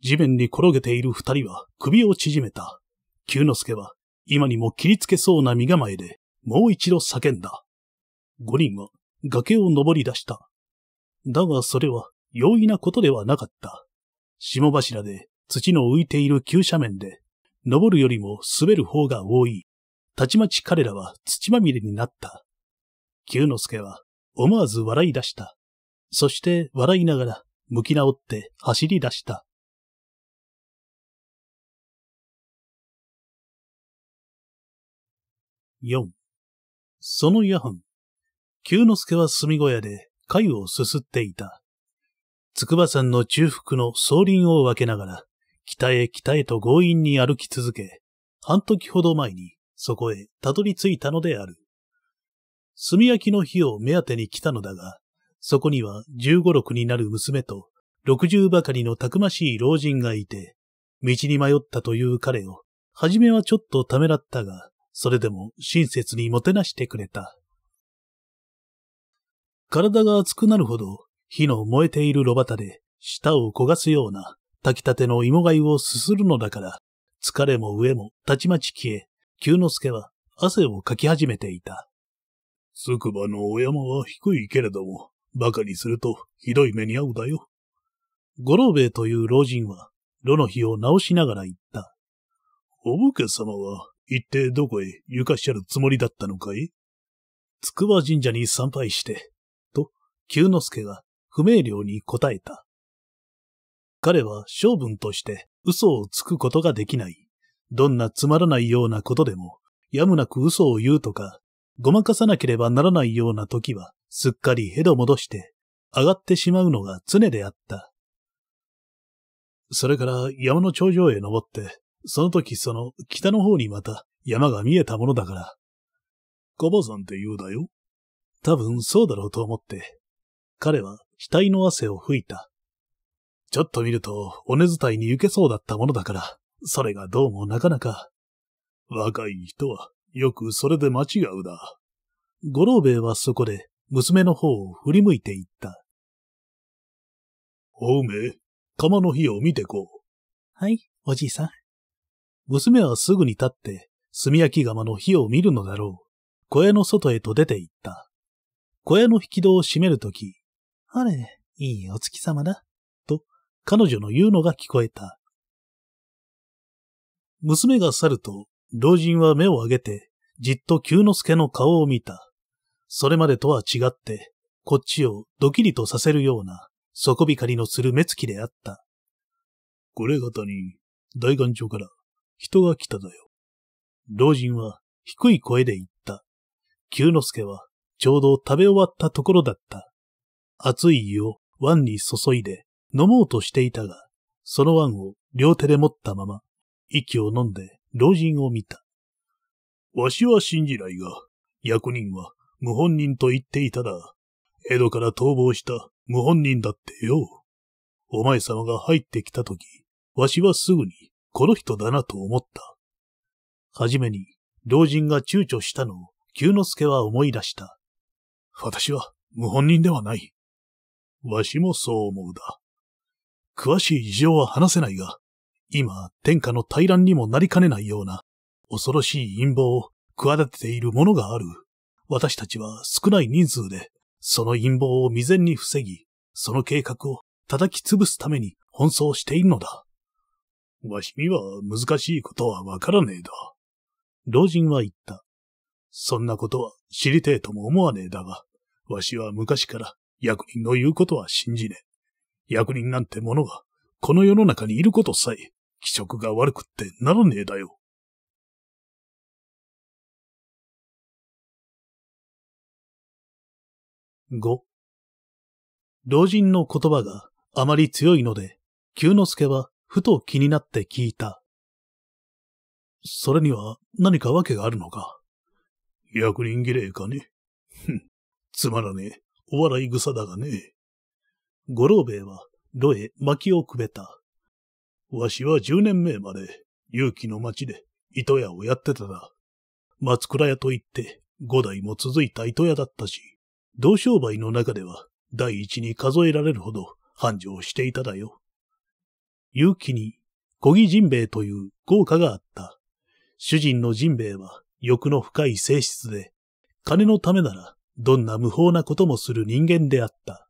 地面に転げている二人は首を縮めた。九之助は今にも切りつけそうな身構えで、もう一度叫んだ。五人は崖を登り出した。だがそれは容易なことではなかった。下柱で土の浮いている急斜面で、登るよりも滑る方が多い。たちまち彼らは土まみれになった。九之助は思わず笑い出した。そして笑いながら向き直って走り出した。4. その夜半、九之助は炭小屋で貝をすすっていた。筑波山の中腹の草林を分けながら、北へ北へと強引に歩き続け、半時ほど前にそこへたどり着いたのである。炭焼きの火を目当てに来たのだが、そこには十五六になる娘と六十ばかりのたくましい老人がいて、道に迷ったという彼を、はじめはちょっとためらったが、それでも親切にもてなしてくれた。体が熱くなるほど、火の燃えている炉端で、舌を焦がすような、炊きたての芋貝をすするのだから、疲れも上もたちまち消え、久之助は汗をかき始めていた。つくばのお山は低いけれども、馬鹿にするとひどい目に遭うだよ。五郎兵衛という老人は、炉の火を直しながら言った。お武家様は、一体どこへ行かしゃるつもりだったのかいつくば神社に参拝して、九之助が不明瞭に答えた。彼は性分として嘘をつくことができない。どんなつまらないようなことでも、やむなく嘘を言うとか、ごまかさなければならないような時は、すっかりへど戻して、上がってしまうのが常であった。それから山の頂上へ登って、その時その北の方にまた山が見えたものだから。小バさんって言うだよ。多分そうだろうと思って、彼は額の汗を拭いた。ちょっと見ると、ねず伝いに行けそうだったものだから、それがどうもなかなか。若い人は、よくそれで間違うだ。五郎兵衛はそこで、娘の方を振り向いていった。おうめ、釜の火を見てこう。はい、おじいさん。娘はすぐに立って、炭焼き釜の火を見るのだろう。小屋の外へと出て行った。小屋の引き戸を閉めるとき、あれ、いいお月様だ、と彼女の言うのが聞こえた。娘が去ると、老人は目を上げて、じっと九之助の顔を見た。それまでとは違って、こっちをドキリとさせるような、底光のする目つきであった。これ方に、大岩町から人が来ただよ。老人は低い声で言った。九之助はちょうど食べ終わったところだった。熱い湯を碗に注いで飲もうとしていたが、その碗を両手で持ったまま、息を飲んで老人を見た。わしは信じないが、役人は無本人と言っていただ。江戸から逃亡した無本人だってよ。お前様が入ってきたとき、わしはすぐにこの人だなと思った。はじめに、老人が躊躇したのを、九之助は思い出した。私は無本人ではない。わしもそう思うだ。詳しい事情は話せないが、今、天下の大乱にもなりかねないような、恐ろしい陰謀を企てているものがある。私たちは少ない人数で、その陰謀を未然に防ぎ、その計画を叩き潰すために奔走しているのだ。わしには難しいことはわからねえだ。老人は言った。そんなことは知りてえとも思わねえだが、わしは昔から役人の言うことは信じねえ。役人なんてものが、この世の中にいることさえ、気色が悪くってならねえだよ。五。老人の言葉があまり強いので、九之助はふと気になって聞いた。それには何か訳があるのか。役人儀礼かね。ふん、つまらねえ。お笑い草だがね。五郎兵衛は、炉へ薪をくべた。わしは十年前まで、勇気の町で、糸屋をやってただ。松倉屋といって、五代も続いた糸屋だったし、同商売の中では、第一に数えられるほど、繁盛していただよ。勇気に、小木人兵衛という豪華があった。主人の人兵衛は、欲の深い性質で、金のためならどんな無法なこともする人間であった。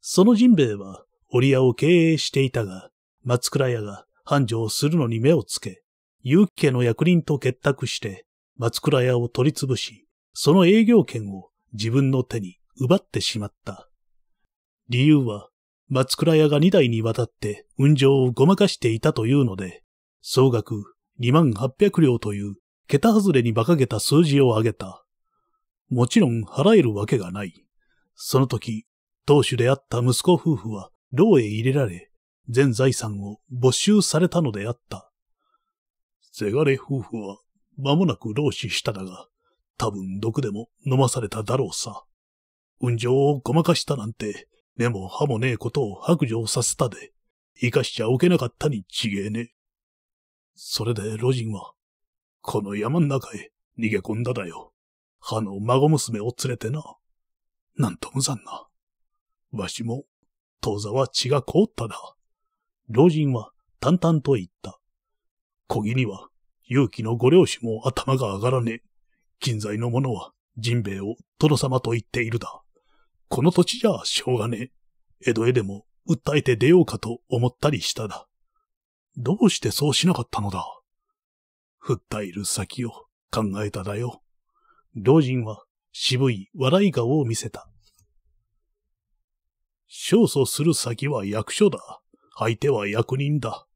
そのジンベは、折屋を経営していたが、松倉屋が繁盛するのに目をつけ、結城家の役人と結託して、松倉屋を取り潰し、その営業権を自分の手に奪ってしまった。理由は、松倉屋が二代にわたって運上をごまかしていたというので、総額二万八百両という桁外れに馬鹿げた数字を挙げた。もちろん払えるわけがない。その時、当主であった息子夫婦は牢へ入れられ、全財産を没収されたのであった。せがれ夫婦は間もなく老死しただが、多分毒でも飲まされただろうさ。運情をごまかしたなんて、根も葉もねえことを白状させたで、生かしちゃおけなかったにちげえね。それで老人は、この山ん中へ逃げ込んだだよ。あの孫娘を連れてな。なんと無残な。わしも、当座は血が凍っただ。老人は淡々と言った。小木には、勇気のご両親も頭が上がらねえ。近在の者は、人兵を殿様と言っているだ。この土地じゃしょうがねえ。江戸へでも訴えて出ようかと思ったりしただ。どうしてそうしなかったのだ。振ったいる先を考えただよ。老人は渋い笑い顔を見せた。勝訴する先は役所だ。相手は役人だ。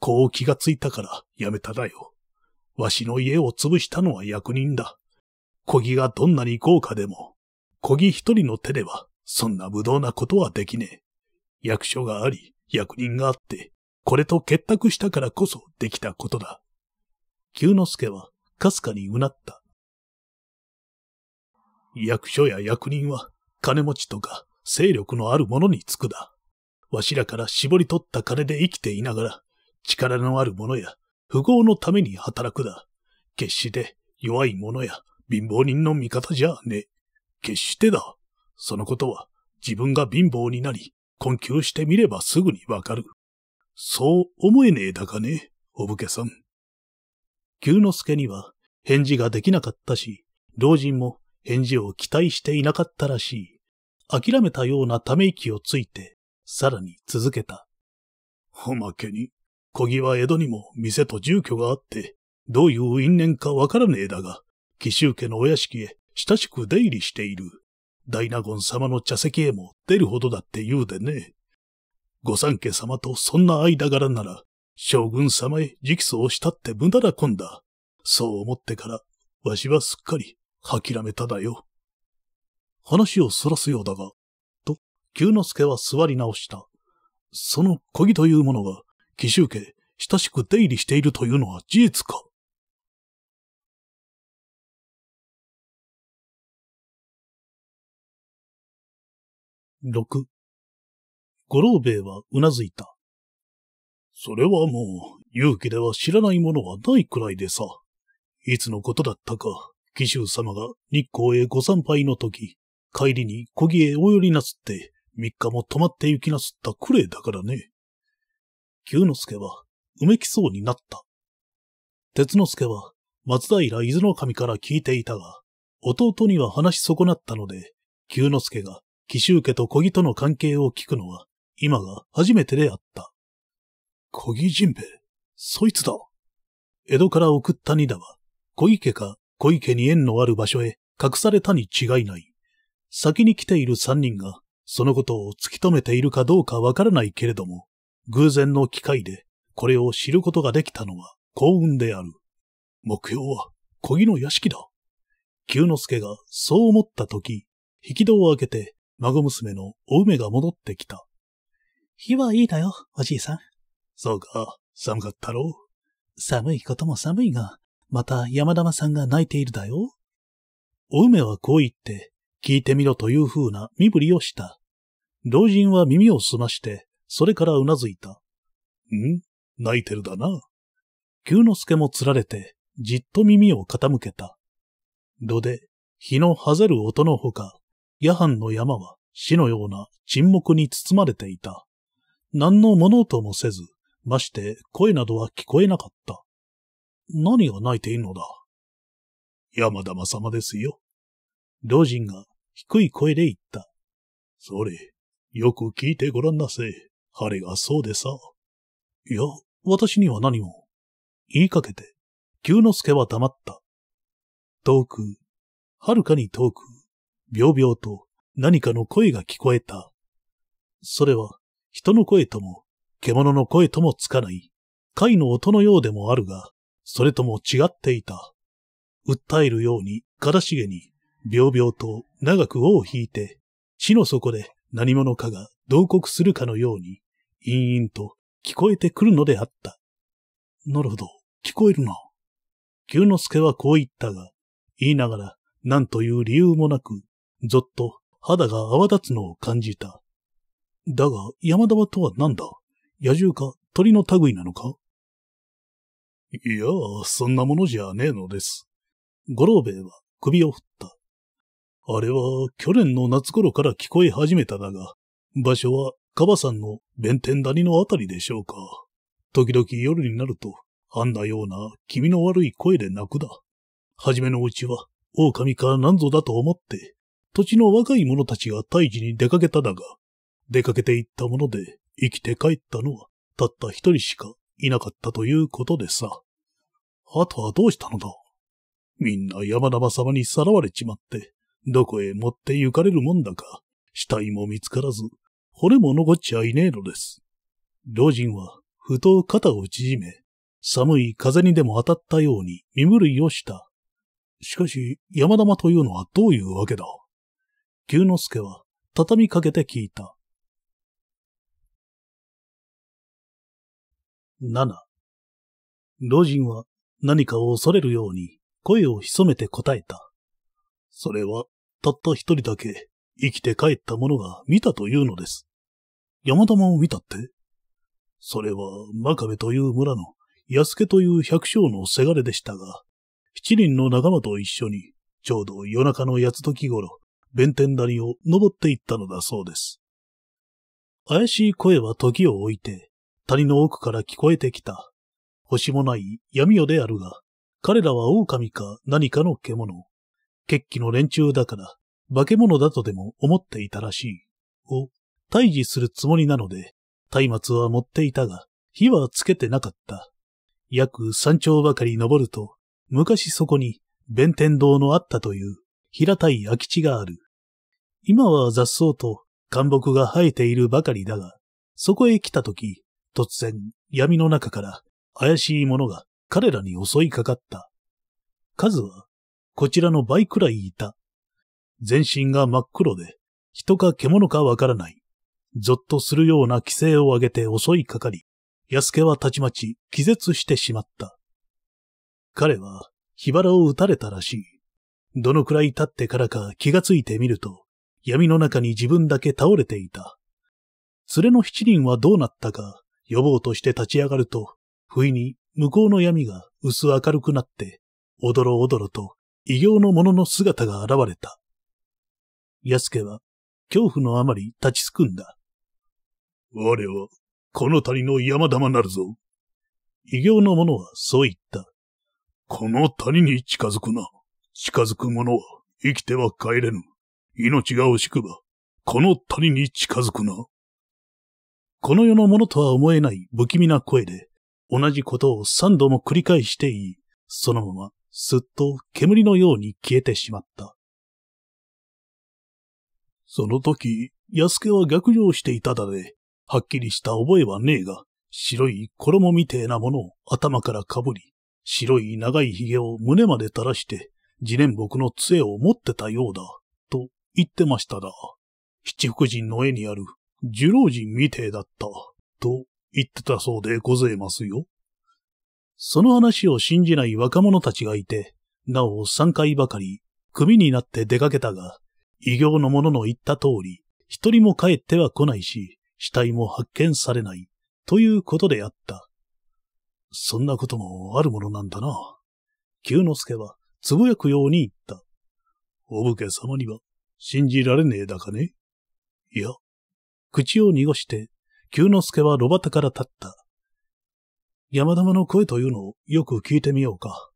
こう気がついたからやめただよ。わしの家を潰したのは役人だ。小木がどんなに豪華でも、小木一人の手では、そんな無道なことはできねえ。役所があり、役人があって、これと結託したからこそできたことだ。九之助は、かすかにうなった。役所や役人は、金持ちとか、勢力のある者につくだ。わしらから絞り取った金で生きていながら、力のある者や、富豪のために働くだ。決して弱い者や貧乏人の味方じゃねえ。決してだ。そのことは自分が貧乏になり、困窮してみればすぐにわかる。そう思えねえだかね、お武家さん。久之助には返事ができなかったし、老人も返事を期待していなかったらしい。諦めたようなため息をついて、さらに続けた。おまけに、小木は江戸にも店と住居があって、どういう因縁かわからねえだが、紀州家のお屋敷へ親しく出入りしている。大納言様の茶席へも出るほどだって言うでね。御三家様とそんな間柄なら、将軍様へ直訴をしたって無駄なこんだ。そう思ってから、わしはすっかり諦めただよ。話をそらすようだが、と、九之助は座り直した。その小木というものが、奇襲家、親しく出入りしているというのは事実か六。五郎兵衛はうなずいた。それはもう、勇気では知らないものはないくらいでさ。いつのことだったか、紀州様が日光へご参拝の時、帰りに小木へお寄りなすって、三日も泊まって行きなすったくれだからね。久之助は、うめきそうになった。鉄之助は、松平伊豆の神から聞いていたが、弟には話し損なったので、久之助が紀州家と小木との関係を聞くのは、今が初めてであった。小木陣兵衛、そいつだ。江戸から送った二だは、小池か小池に縁のある場所へ隠されたに違いない。先に来ている三人が、そのことを突き止めているかどうかわからないけれども、偶然の機会で、これを知ることができたのは幸運である。目標は、小木の屋敷だ。九之助がそう思った時、引き戸を開けて、孫娘のお梅が戻ってきた。日はいいだよ、おじいさん。そうか、寒かったろう。寒いことも寒いが、また山玉さんが泣いているだよ。お梅はこう言って、聞いてみろという風な身振りをした。老人は耳を澄まして、それからうなずいた。ん泣いてるだな。久之助もつられて、じっと耳を傾けた。どで、日のはぜる音のほか、夜半の山は死のような沈黙に包まれていた。何の物音もせず、まして声などは聞こえなかった。何が泣いているのだ山田正様ですよ。老人が低い声で言った。それ、よく聞いてごらんなせ。晴れがそうでさ。いや、私には何も。言いかけて、九之助は黙った。遠く、はるかに遠く、病々と何かの声が聞こえた。それは、人の声とも、獣の声ともつかない、貝の音のようでもあるが、それとも違っていた。訴えるように、悲しげに、病々と長く尾を引いて、地の底で何者かが同国するかのように、陰々と聞こえてくるのであった。なるほど、聞こえるな。九之助はこう言ったが、言いながら何という理由もなく、ぞっと肌が泡立つのを感じた。だが、山田はとは何だ野獣か鳥の類なのかいや、そんなものじゃねえのです。五郎兵衛は首を振った。あれは去年の夏頃から聞こえ始めただが、場所はカバさんの弁天谷のあたりでしょうか。時々夜になると、あんなような気味の悪い声で泣くだ。はじめのうちは、狼か何ぞだと思って、土地の若い者たちが退治に出かけただが、出かけていったもので、生きて帰ったのは、たった一人しかいなかったということでさ。あとはどうしたのだみんな山田様にさらわれちまって、どこへ持って行かれるもんだか、死体も見つからず、骨も残っちゃいねえのです。老人は、ふと肩を縮め、寒い風にでも当たったように身震いをした。しかし、山玉というのはどういうわけだ九之助は、畳みかけて聞いた。7。老人は何かを恐れるように声を潜めて答えた。それはたった一人だけ生きて帰った者が見たというのです。山玉を見たってそれは真壁という村の安家という百姓のせがれでしたが、七人の仲間と一緒にちょうど夜中の八つ時頃、弁天谷を登っていったのだそうです。怪しい声は時を置いて、谷の奥から聞こえてきた。星もない闇夜であるが、彼らは狼か何かの獣。決起の連中だから、化け物だとでも思っていたらしい。を、退治するつもりなので、松明は持っていたが、火はつけてなかった。約山頂ばかり登ると、昔そこに弁天堂のあったという平たい空き地がある。今は雑草と干木が生えているばかりだが、そこへ来た時、突然、闇の中から怪しいものが彼らに襲いかかった。数は、こちらの倍くらいいた。全身が真っ黒で、人か獣かわからない。ぞっとするような規制を上げて襲いかかり、安家はたちまち気絶してしまった。彼は、火腹を撃たれたらしい。どのくらい経ってからか気がついてみると、闇の中に自分だけ倒れていた。連れの七人はどうなったか予防として立ち上がると、不意に向こうの闇が薄明るくなって、おどろおどろと異形の者の姿が現れた。安家は、恐怖のあまり立ちすくんだ。我は、この谷の山玉なるぞ。異形の者はそう言った。この谷に近づくな。近づく者は生きては帰れぬ。命が惜しくば、この谷に近づくな。この世のものとは思えない不気味な声で、同じことを三度も繰り返して言い、そのまま、すっと煙のように消えてしまった。その時、安家は逆上していただで、はっきりした覚えはねえが、白い衣みてえなものを頭からかぶり、白い長い髭を胸まで垂らして、自念僕の杖を持ってたようだ、と言ってましただ。七福神の絵にある受老人みてえだった、と言ってたそうでございますよ。その話を信じない若者たちがいて、なお三回ばかり、組になって出かけたが、異形の者の言った通り、一人も帰っては来ないし、死体も発見されない、ということであった。そんなこともあるものなんだな。九之助は、つぶやくように言った。お武家様には、信じられねえだかねいや、口を濁して、九之助は炉端から立った。山玉の声というのをよく聞いてみようか。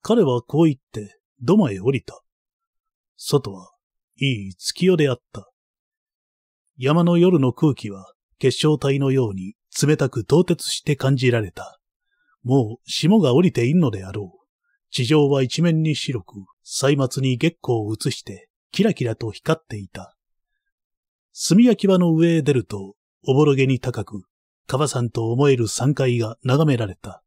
彼はこう言って、土間へ降りた。外は、いい月夜であった。山の夜の空気は、結晶体のように冷たく凍結して感じられた。もう霜が降りているのであろう。地上は一面に白く、歳末に月光を映して、キラキラと光っていた。炭焼き場の上へ出ると、おぼろげに高く、川さんと思える3階が眺められた。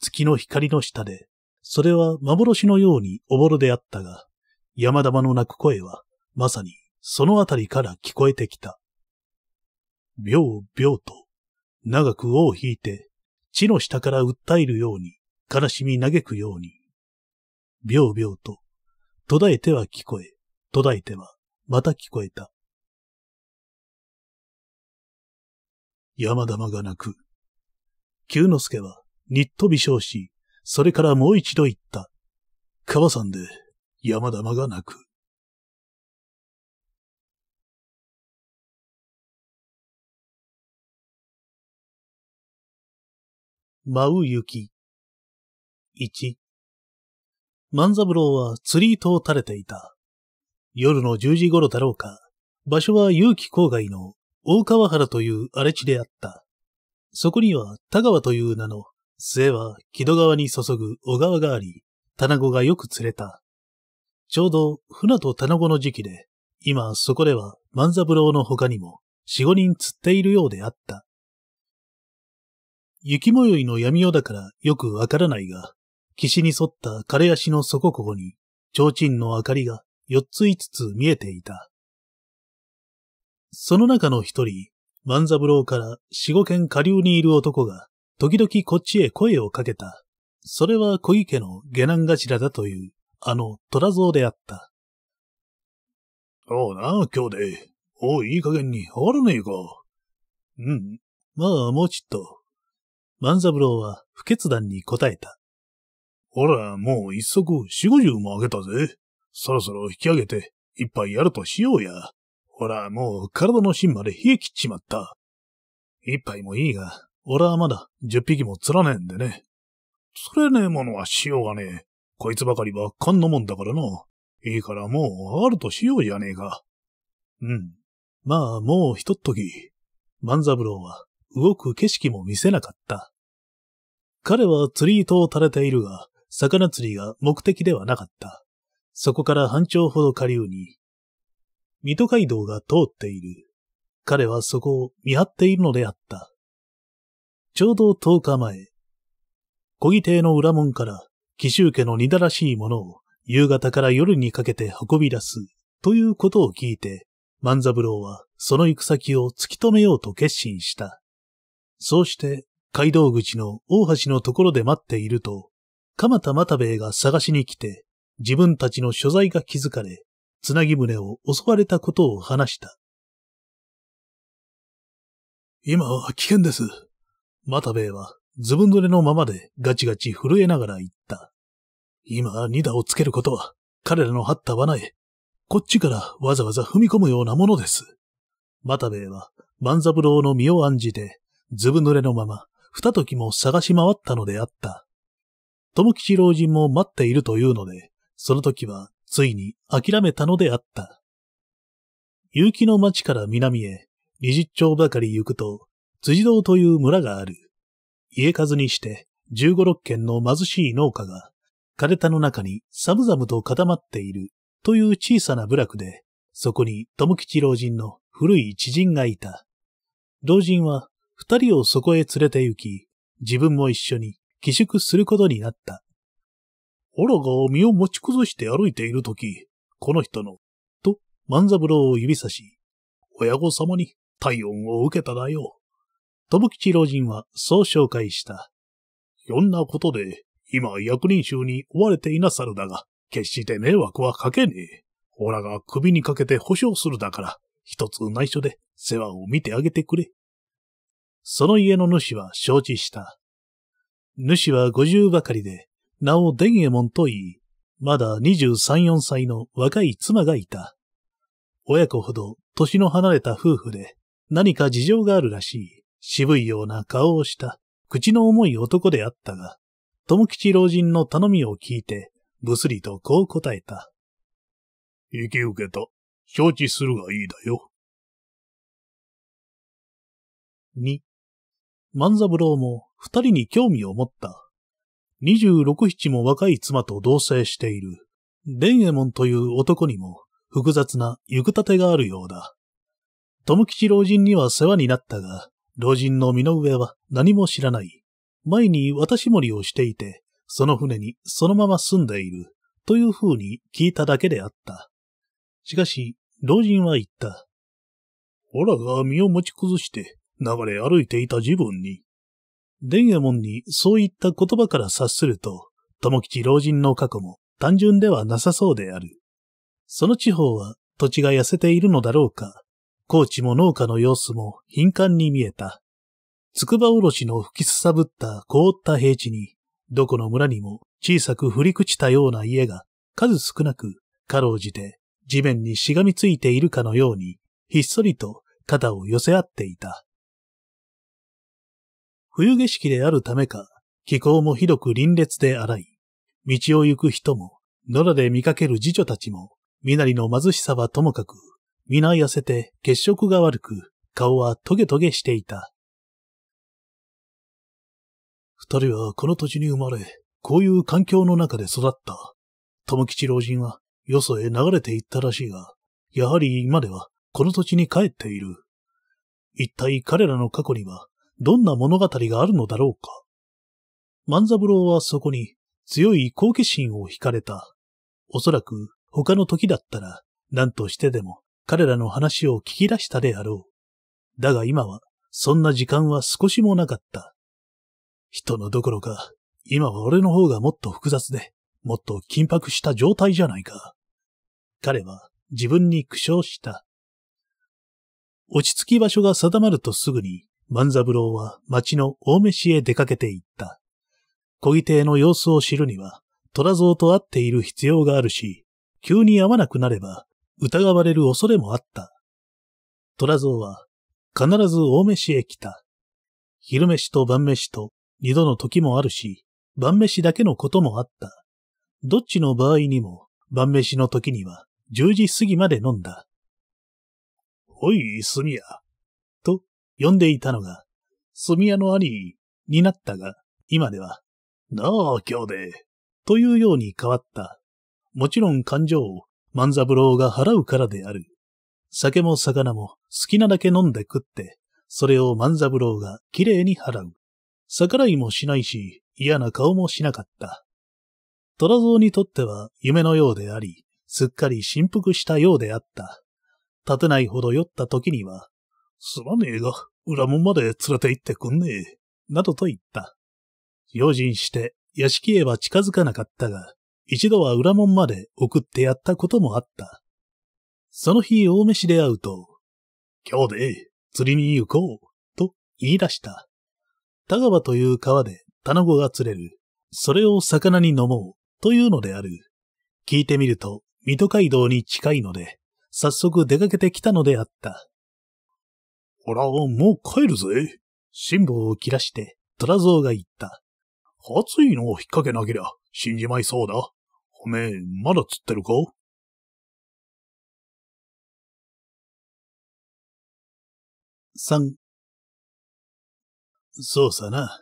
月の光の下で、それは幻のようにおぼろであったが、山玉の鳴く声は、まさにそのあたりから聞こえてきた。びょうびょうと、長く尾を引いて、地の下から訴えるように、悲しみ嘆くように。びょうびょうと、途絶えては聞こえ、途絶えては、また聞こえた。山玉が泣く。九之助は、にっと微笑し、それからもう一度言った。川さんで、山玉が泣く。舞う雪。一。万三郎は釣り糸を垂れていた。夜の十時頃だろうか。場所は結城郊外の大川原という荒れ地であった。そこには田川という名の、末は木戸川に注ぐ小川があり、棚子がよく釣れた。ちょうど船と棚子の時期で、今そこでは万三郎の他にも四五人釣っているようであった。雪模様の闇夜だからよくわからないが、岸に沿った枯れ足の底ここに、提灯の明かりが四つ五つ見えていた。その中の一人、万三郎から四五軒下流にいる男が、時々こっちへ声をかけた。それは小池の下男頭だという、あの虎像であった。そうな、日で。おい、いい加減にわらねえか。うん。まあ、もうちっと。万三郎は不決断に答えた。ほら、もう一足四五十もあげたぜ。そろそろ引き上げて、一杯やるとしようや。ほら、もう体の芯まで冷え切っちまった。一杯もいいが、俺はまだ十匹も釣らねえんでね。釣れねえものはしようがねえ。こいつばかりは勘のもんだからな。いいからもうあるとしようじゃねえか。うん。まあもうひとっとき、万三郎は動く景色も見せなかった。彼は釣り糸を垂れているが、魚釣りが目的ではなかった。そこから半丁ほど下流に水戸街道が通っている。彼はそこを見張っているのであった。ちょうど10日前、小木邸の裏門から紀州家の荷だらしいものを夕方から夜にかけて運び出すということを聞いて、万三郎はその行く先を突き止めようと決心した。そうして、街道口の大橋のところで待っていると、鎌田又兵衛が探しに来て、自分たちの所在が気づかれ、つなぎ胸を襲われたことを話した。今は危険です。又兵衛はずぶ濡れのままでガチガチ震えながら言った。今、二打をつけることは、彼らの張った罠へ、こっちからわざわざ踏み込むようなものです。又兵衛は万三郎の身を案じて、ずぶ濡れのまま、二時も探し回ったのであった。友吉老人も待っているというので、その時はついに諦めたのであった。結城の町から南へ、二十町ばかり行くと、辻堂という村がある。家数にして十五六軒の貧しい農家が、枯れたの中に寒々と固まっているという小さな部落で、そこに友吉老人の古い知人がいた。老人は二人をそこへ連れて行き、自分も一緒に寄宿することになった。オラが身を持ち崩して歩いているとき、この人の、と万三郎を指さし、親御様に体温を受けただよ。友吉老人はそう紹介した。いろんなことで、今役人衆に追われていなさるだが、決して迷惑はかけねえ。オラが首にかけて保証するだから、一つ内緒で世話を見てあげてくれ。その家の主は承知した。主は五十ばかりで、名を伝右衛門と言い、まだ23、4歳の若い妻がいた。親子ほど年の離れた夫婦で、何か事情があるらしい、渋いような顔をした、口の重い男であったが、友吉老人の頼みを聞いて、ぶすりとこう答えた。引き受けた。承知するがいいだよ。二、万三郎も二人に興味を持った。二十六七も若い妻と同棲している、伝右衛門という男にも複雑な行く立てがあるようだ。友吉老人には世話になったが、老人の身の上は何も知らない。前に渡し森をしていて、その船にそのまま住んでいる、という風に聞いただけであった。しかし、老人は言った。オラが身を持ち崩して、流れ歩いていた自分に、伝右衛門にそういった言葉から察すると、友吉老人の過去も単純ではなさそうである。その地方は土地が痩せているのだろうか、高知も農家の様子も貧繁に見えた。筑波おろしの吹きすさぶった凍った平地に、どこの村にも小さく振り朽ちたような家が数少なく、かろうじて地面にしがみついているかのように、ひっそりと肩を寄せ合っていた。冬景色であるためか、気候もひどく凛列で荒い。道を行く人も、野良で見かける次女たちも、身なりの貧しさはともかく、皆痩せて血色が悪く、顔はトゲトゲしていた。二人はこの土地に生まれ、こういう環境の中で育った。友吉老人は、よそへ流れていったらしいが、やはり今では、この土地に帰っている。一体彼らの過去にはどんな物語があるのだろうか。万三郎はそこに強い好奇心を惹かれた。おそらく他の時だったら何としてでも彼らの話を聞き出したであろう。だが今はそんな時間は少しもなかった。人のどころか、今は俺の方がもっと複雑で、もっと緊迫した状態じゃないか。彼は自分に苦笑した。落ち着き場所が定まるとすぐに万三郎は町の大飯へ出かけて行った。小木邸の様子を知るには、虎蔵と会っている必要があるし、急に会わなくなれば疑われる恐れもあった。虎蔵は必ず大飯へ来た。昼飯と晩飯と二度の時もあるし、晩飯だけのこともあった。どっちの場合にも晩飯の時には十時過ぎまで飲んだ。おい、住や。呼んでいたのが、墨屋の兄になったが、今では、なあ、兄弟、というように変わった。もちろん感情を万三郎が払うからである。酒も魚も好きなだけ飲んで食って、それを万三郎がきれいに払う。逆らいもしないし、嫌な顔もしなかった。虎蔵にとっては夢のようであり、すっかり振幅したようであった。立てないほど酔った時には、すまねえが、裏門まで連れて行ってくんねえ。などと言った。用心して屋敷へは近づかなかったが、一度は裏門まで送ってやったこともあった。その日大飯で会うと、今日で釣りに行こうと言い出した。田川という川で棚子が釣れる。それを魚に飲もうというのである。聞いてみると、水戸街道に近いので、早速出かけてきたのであった。ほら、もう帰るぜ。辛抱を切らして、虎蔵が言った。熱いのを引っ掛けなけりゃ、死んじまいそうだ。おめえ、まだ釣ってるか三。そうさな。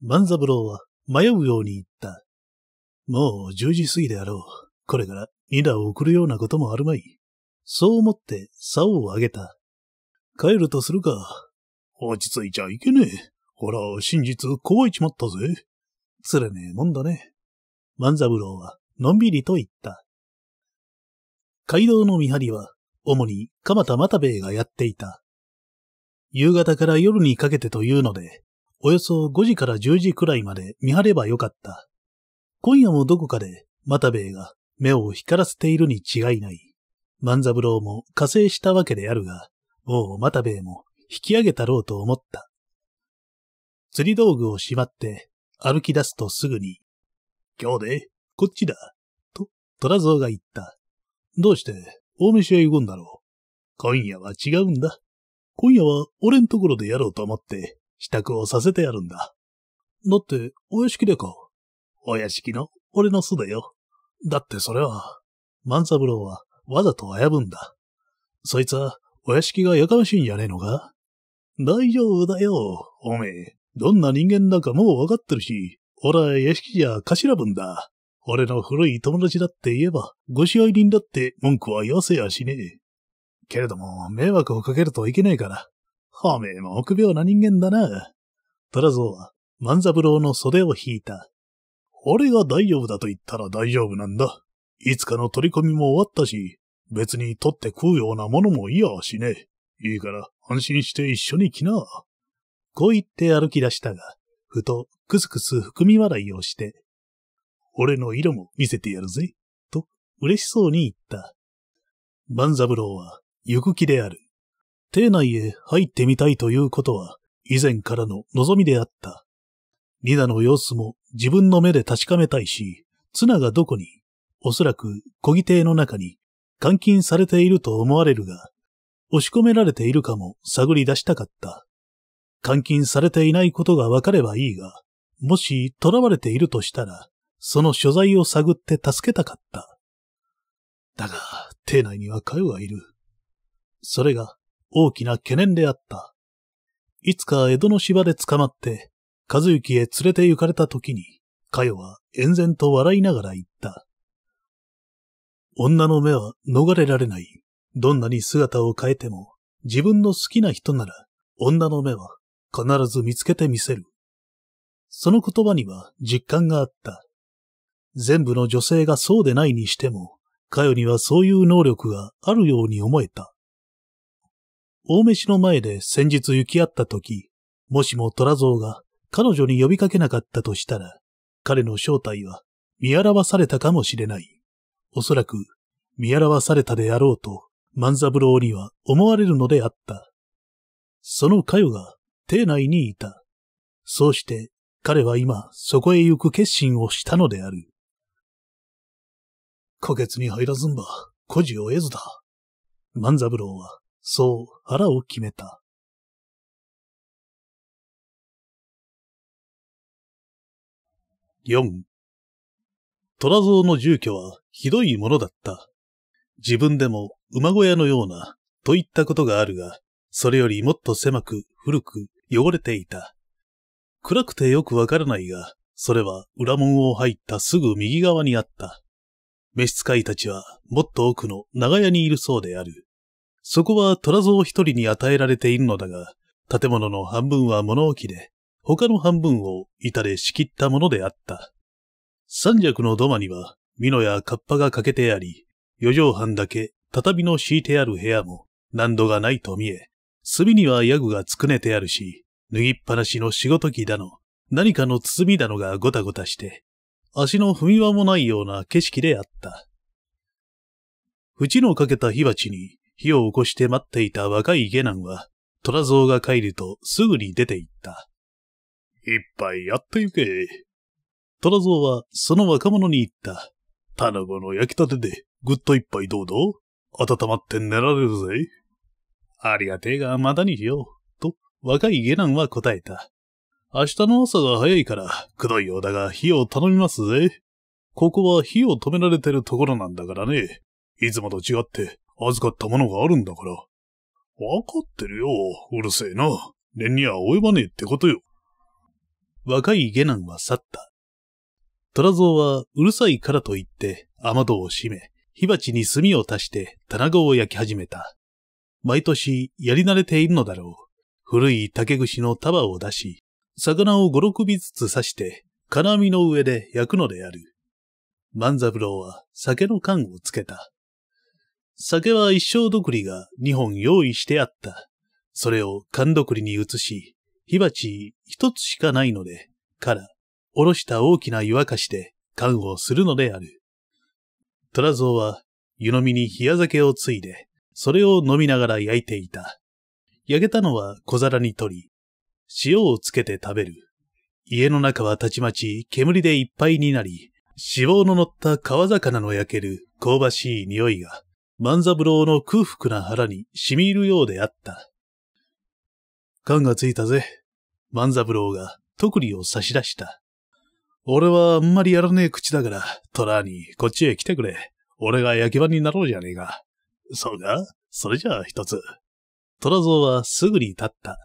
万三郎は迷うように言った。もう十時過ぎであろう。これから二打を送るようなこともあるまい。そう思って竿を上げた。帰るとするか。落ち着いちゃいけねえ。ほら、真実怖いちまったぜ。つれねえもんだね。万三郎は、のんびりと言った。街道の見張りは、主に鎌田又兵衛がやっていた。夕方から夜にかけてというので、およそ5時から10時くらいまで見張ればよかった。今夜もどこかで、又兵衛が目を光らせているに違いない。万三郎も加勢したわけであるが、王を又兵衛も引き上げたろうと思った。釣り道具をしまって歩き出すとすぐに、今日で、こっちだ、と、虎蔵が言った。どうして、大飯へ行くんだろう。今夜は違うんだ。今夜は俺んところでやろうと思って、支度をさせてやるんだ。だって、お屋敷でか。お屋敷の俺の巣だよ。だってそれは、万三郎はわざと危ぶんだ。そいつはお屋敷がやかましいんじゃねえのか大丈夫だよ、おめえ。どんな人間だかもうわかってるし、俺は屋敷じゃ頭分だ。俺の古い友達だって言えば、ご支配人だって文句は言わせやしねえ。けれども、迷惑をかけるといけないから。おめえも臆病な人間だな。虎蔵は万三郎の袖を引いた。俺が大丈夫だと言ったら大丈夫なんだ。いつかの取り込みも終わったし、別に取って食うようなものもいやしね。いいから安心して一緒に来な。こう言って歩き出したが、ふとくすくす含み笑いをして、俺の色も見せてやるぜ、と嬉しそうに言った。万三郎は行く気である。邸内へ入ってみたいということは以前からの望みであった。ニダの様子も自分の目で確かめたいし、綱がどこに、おそらく小木邸の中に監禁されていると思われるが、押し込められているかも探り出したかった。監禁されていないことがわかればいいが、もし囚われているとしたら、その所在を探って助けたかった。だが、邸内にはカヨがいる。それが大きな懸念であった。いつか江戸の芝で捕まって、和幸へ連れて行かれた時に、カヨは延然と笑いながら言った。女の目は逃れられない。どんなに姿を変えても、自分の好きな人なら、女の目は必ず見つけてみせる。その言葉には実感があった。全部の女性がそうでないにしても、かよにはそういう能力があるように思えた。大飯の前で先日行き合った時、もしも虎蔵が彼女に呼びかけなかったとしたら、彼の正体は見表されたかもしれない。おそらく見表されたであろうと万三郎には思われるのであった。その佳代が邸内にいた。そうして彼は今そこへ行く決心をしたのである。虎穴に入らずんば、孤児を得ずだ。万三郎はそう腹を決めた。四。虎蔵の住居はひどいものだった。自分でも馬小屋のような、といったことがあるが、それよりもっと狭く古く汚れていた。暗くてよくわからないが、それは裏門を入ったすぐ右側にあった。召使いたちはもっと奥の長屋にいるそうである。そこは虎蔵一人に与えられているのだが、建物の半分は物置で、他の半分を板で仕切ったものであった。三尺の土間には、美濃やカッパが欠けてあり、四畳半だけ畳の敷いてある部屋も何度がないと見え、隅にはヤグがつくねてあるし、脱ぎっぱなしの仕事着だの、何かの包みだのがごたごたして、足の踏み場もないような景色であった。縁のかけた火鉢に火を起こして待っていた若い下男は、虎蔵が帰るとすぐに出て行った。一杯やってゆけ。トラゾウはその若者に言った。卵の焼きたてでぐっと一杯どうぞ。温まって寝られるぜ。ありがてえがまたにしよう。と、若い下男は答えた。明日の朝が早いから、くどいようだが火を頼みますぜ。ここは火を止められてるところなんだからね。いつもと違って預かったものがあるんだから。わかってるよ。うるせえな。念には及ばねえってことよ。若い下男は去った。虎蔵はうるさいからと言って雨戸を閉め、火鉢に炭を足して棚子を焼き始めた。毎年やり慣れているのだろう。古い竹串の束を出し、魚を五六尾ずつ刺して金網の上で焼くのである。万三郎は酒の缶をつけた。酒は一生どくりが二本用意してあった。それを缶どくりに移し、火鉢一つしかないので、からおろした大きな湯沸かしで缶をするのである。虎蔵は湯飲みに冷酒をついで、それを飲みながら焼いていた。焼けたのは小皿に取り、塩をつけて食べる。家の中はたちまち煙でいっぱいになり、脂肪の乗った川魚の焼ける香ばしい匂いが、万三郎の空腹な腹に染み入るようであった。缶がついたぜ。万三郎が特利を差し出した。俺はあんまりやらねえ口だから、トラーにこっちへ来てくれ。俺が焼き場になろうじゃねえか。そうかそれじゃあ一つ。トラゾはすぐに立った。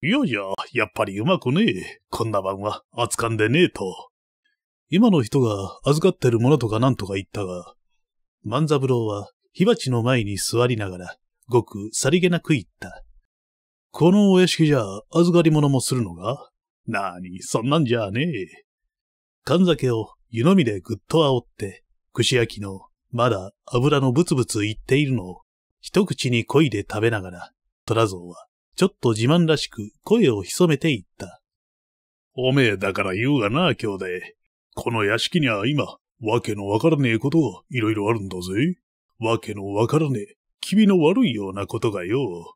いやいや、やっぱりうまくねえ。こんな晩は扱んでねえと。今の人が預かってるものとかなんとか言ったが、万三郎は火鉢の前に座りながら、ごくさりげなく言った。このお屋敷じゃ預かり物もするのかなーに、そんなんじゃねえ。缶酒を湯飲みでぐっと煽って、串焼きのまだ油のブツブツいっているのを一口に漕いで食べながら、虎像はちょっと自慢らしく声を潜めていった。おめえだから言うがな、兄弟。この屋敷には今、わけのわからねえことがいろいろあるんだぜ。わけのわからねえ、気味の悪いようなことがよ。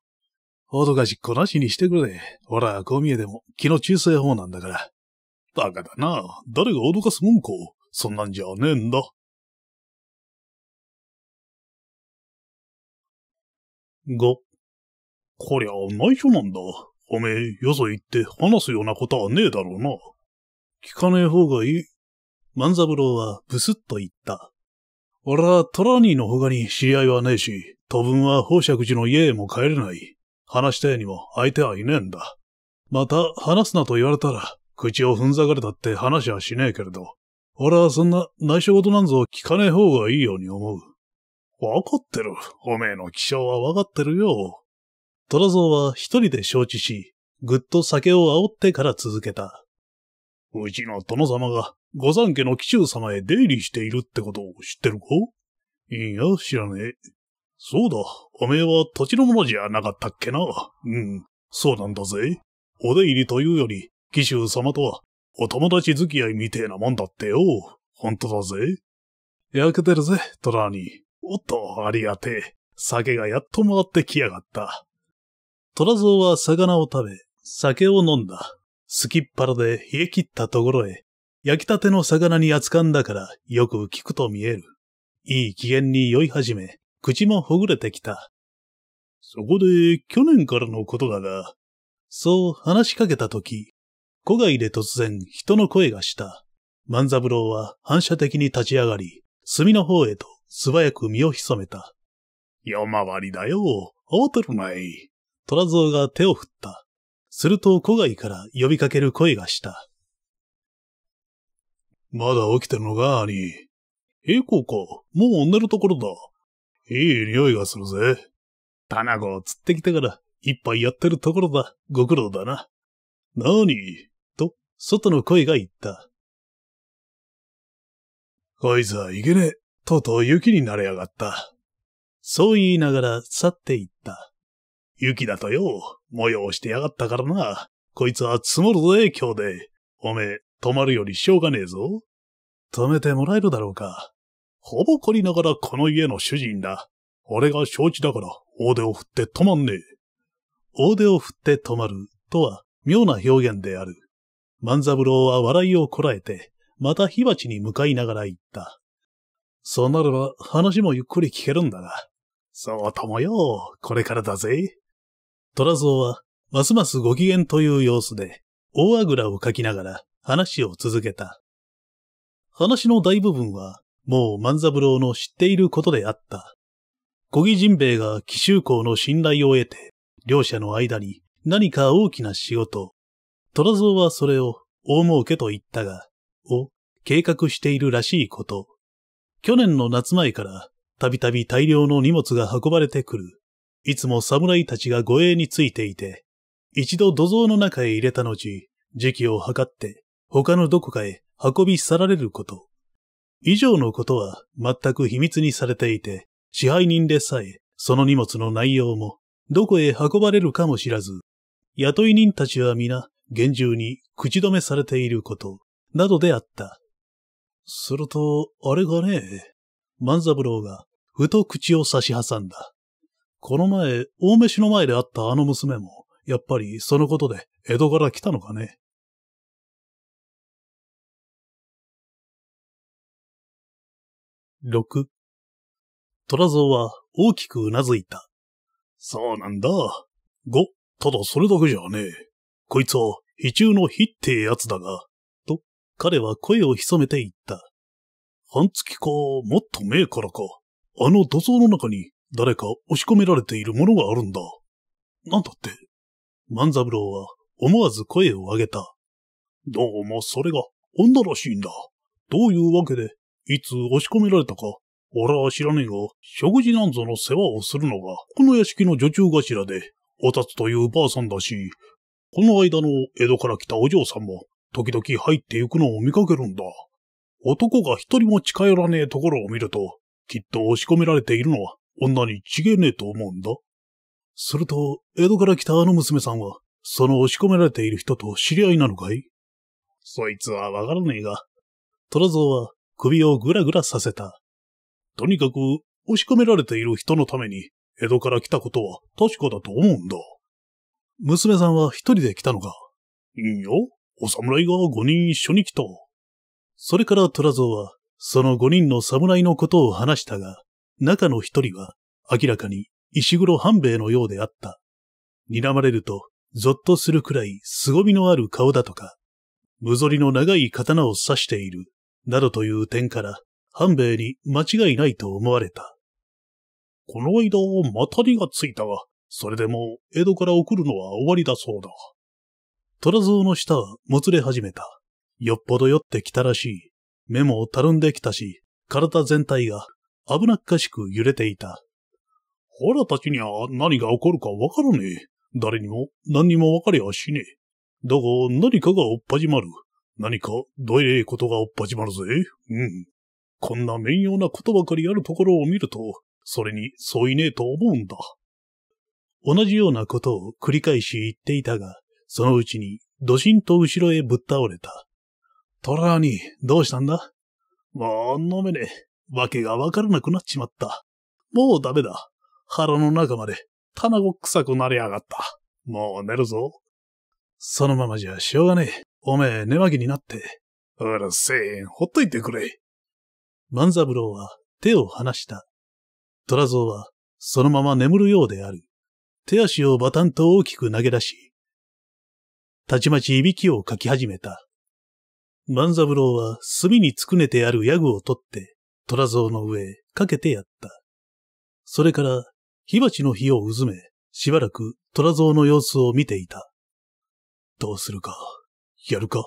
脅かしっこなしにしてくれ。ほら、こう見えても気の小さい方なんだから。バカだな。誰が脅かすもんか。そんなんじゃねえんだ。5。こりゃ、内緒なんだ。おめえ、よそ行って話すようなことはねえだろうな。聞かねえ方がいい。万三郎はブスッと言った。俺はトラニーの他に知り合いはねえし、当分は宝石寺の家へも帰れない。話したいにも相手はいねえんだ。また、話すなと言われたら、口をふんざかれたって話はしねえけれど、俺はそんな内緒事なんぞ聞かねえ方がいいように思う。わかってる。おめえの気性はわかってるよ。虎蔵は一人で承知し、ぐっと酒を煽ってから続けた。うちの殿様が、御三家の貴中様へ出入りしているってことを知ってるかいいや、知らねえ。そうだ、おめえは土地のものじゃなかったっけな。うん、そうなんだぜ。お出入りというより、紀州様とは、お友達付き合いみてえなもんだってよ。ほんとだぜ。焼けてるぜ、トラーニー。おっと、ありがてえ。酒がやっと回ってきやがった。トラゾウは魚を食べ、酒を飲んだ。すきっぱらで冷え切ったところへ、焼きたての魚に扱んだからよく効くと見える。いい機嫌に酔い始め、口もほぐれてきた。そこで、去年からのことだが、そう話しかけたとき、古外で突然人の声がした。万三郎は反射的に立ち上がり、炭の方へと素早く身を潜めた。夜回りだよ。慌てるない。虎蔵が手を振った。すると古外から呼びかける声がした。まだ起きてるのか、兄。平行か。もう寝るところだ。いい匂いがするぜ。卵を釣ってきたから、一杯やってるところだ。ご苦労だな。な何と、外の声が言った。こいつはいけねえ。とうとう雪になれやがった。そう言いながら去っていった。雪だとよ、模様してやがったからな。こいつは積もるぜ、今日で。おめえ、止まるよりしょうがねえぞ。止めてもらえるだろうか。ほぼこりながらこの家の主人だ。俺が承知だから、大手を振って止まんねえ。大手を振って止まるとは、妙な表現である。万三郎は笑いをこらえて、また火鉢に向かいながら言った。そうなれば話もゆっくり聞けるんだが。そうともよ、これからだぜ。虎蔵は、ますますご機嫌という様子で、大あぐらをかきながら話を続けた。話の大部分はもう万三郎の知っていることであった。小木人兵衛が奇襲校の信頼を得て、両者の間に何か大きな仕事。虎蔵はそれを大儲けと言ったが、を計画しているらしいこと。去年の夏前からたびたび大量の荷物が運ばれてくる。いつも侍たちが護衛についていて、一度土蔵の中へ入れた後、時期を計って他のどこかへ運び去られること。以上のことは全く秘密にされていて、支配人でさえ、その荷物の内容も、どこへ運ばれるかも知らず、雇い人たちは皆、厳重に口止めされていること、などであった。すると、あれがね、万三郎が、ふと口を差し挟んだ。この前、大飯の前で会ったあの娘も、やっぱりそのことで江戸から来たのかね。6。虎蔵は大きくうなずいた。そうなんだ。5。ただそれだけじゃねえ。こいつは、非中の非ってやつだが。と、彼は声を潜めて言った。半月か、もっと前からか。あの土蔵の中に誰か押し込められているものがあるんだ。なんだって。万三郎は思わず声を上げた。どうもそれが女らしいんだ。どういうわけでいつ押し込められたか。俺は知らねえが、食事なんぞの世話をするのが、この屋敷の女中頭で、おたつというばあさんだし、この間の江戸から来たお嬢さんも、時々入って行くのを見かけるんだ。男が一人も近寄らねえところを見ると、きっと押し込められているのは女に違えねえと思うんだ。すると、江戸から来たあの娘さんは、その押し込められている人と知り合いなのかいそいつはわからねえが、虎蔵は首をぐらぐらさせた。とにかく、押し込められている人のために、江戸から来たことは確かだと思うんだ。娘さんは一人で来たのかいいよ。お侍が五人一緒に来た。それから虎蔵は、その五人の侍のことを話したが、中の一人は、明らかに石黒半兵衛のようであった。睨まれると、ぞっとするくらい凄みのある顔だとか、無ぞりの長い刀を刺しているなどという点から、半兵衛に間違いないと思われた。この間、またりがついたが、それでも江戸から送るのは終わりだそうだ。虎蔵の舌はもつれ始めた。よっぽど酔ってきたらしい。目もたるんできたし、体全体が危なっかしく揺れていた。ほらたちには何が起こるかわからねえ。誰にも何にもわかりゃしねえ。だが何かがおっぱじまる。何か、どえいことがおっぱじまるぜ。うん。こんな面用なことばかりあるところを見ると、それにそういねえと思うんだ。同じようなことを繰り返し言っていたが、そのうちに、どしんと後ろへぶっ倒れた。トラーに、どうしたんだもう飲めねえ。わけがわからなくなっちまった。もうダメだ。腹の中まで、卵臭くなりやがった。もう寝るぞ。そのままじゃしょうがねえ。おめえ、寝巻きになって。うるせえ、ほっといてくれ。万三郎は手を離した。虎蔵はそのまま眠るようである。手足をバタンと大きく投げ出し、たちまちいびきをかき始めた。万三郎は炭につくねてあるヤグを取って、虎蔵の上へかけてやった。それから火鉢の火をうずめ、しばらく虎蔵の様子を見ていた。どうするか、やるか。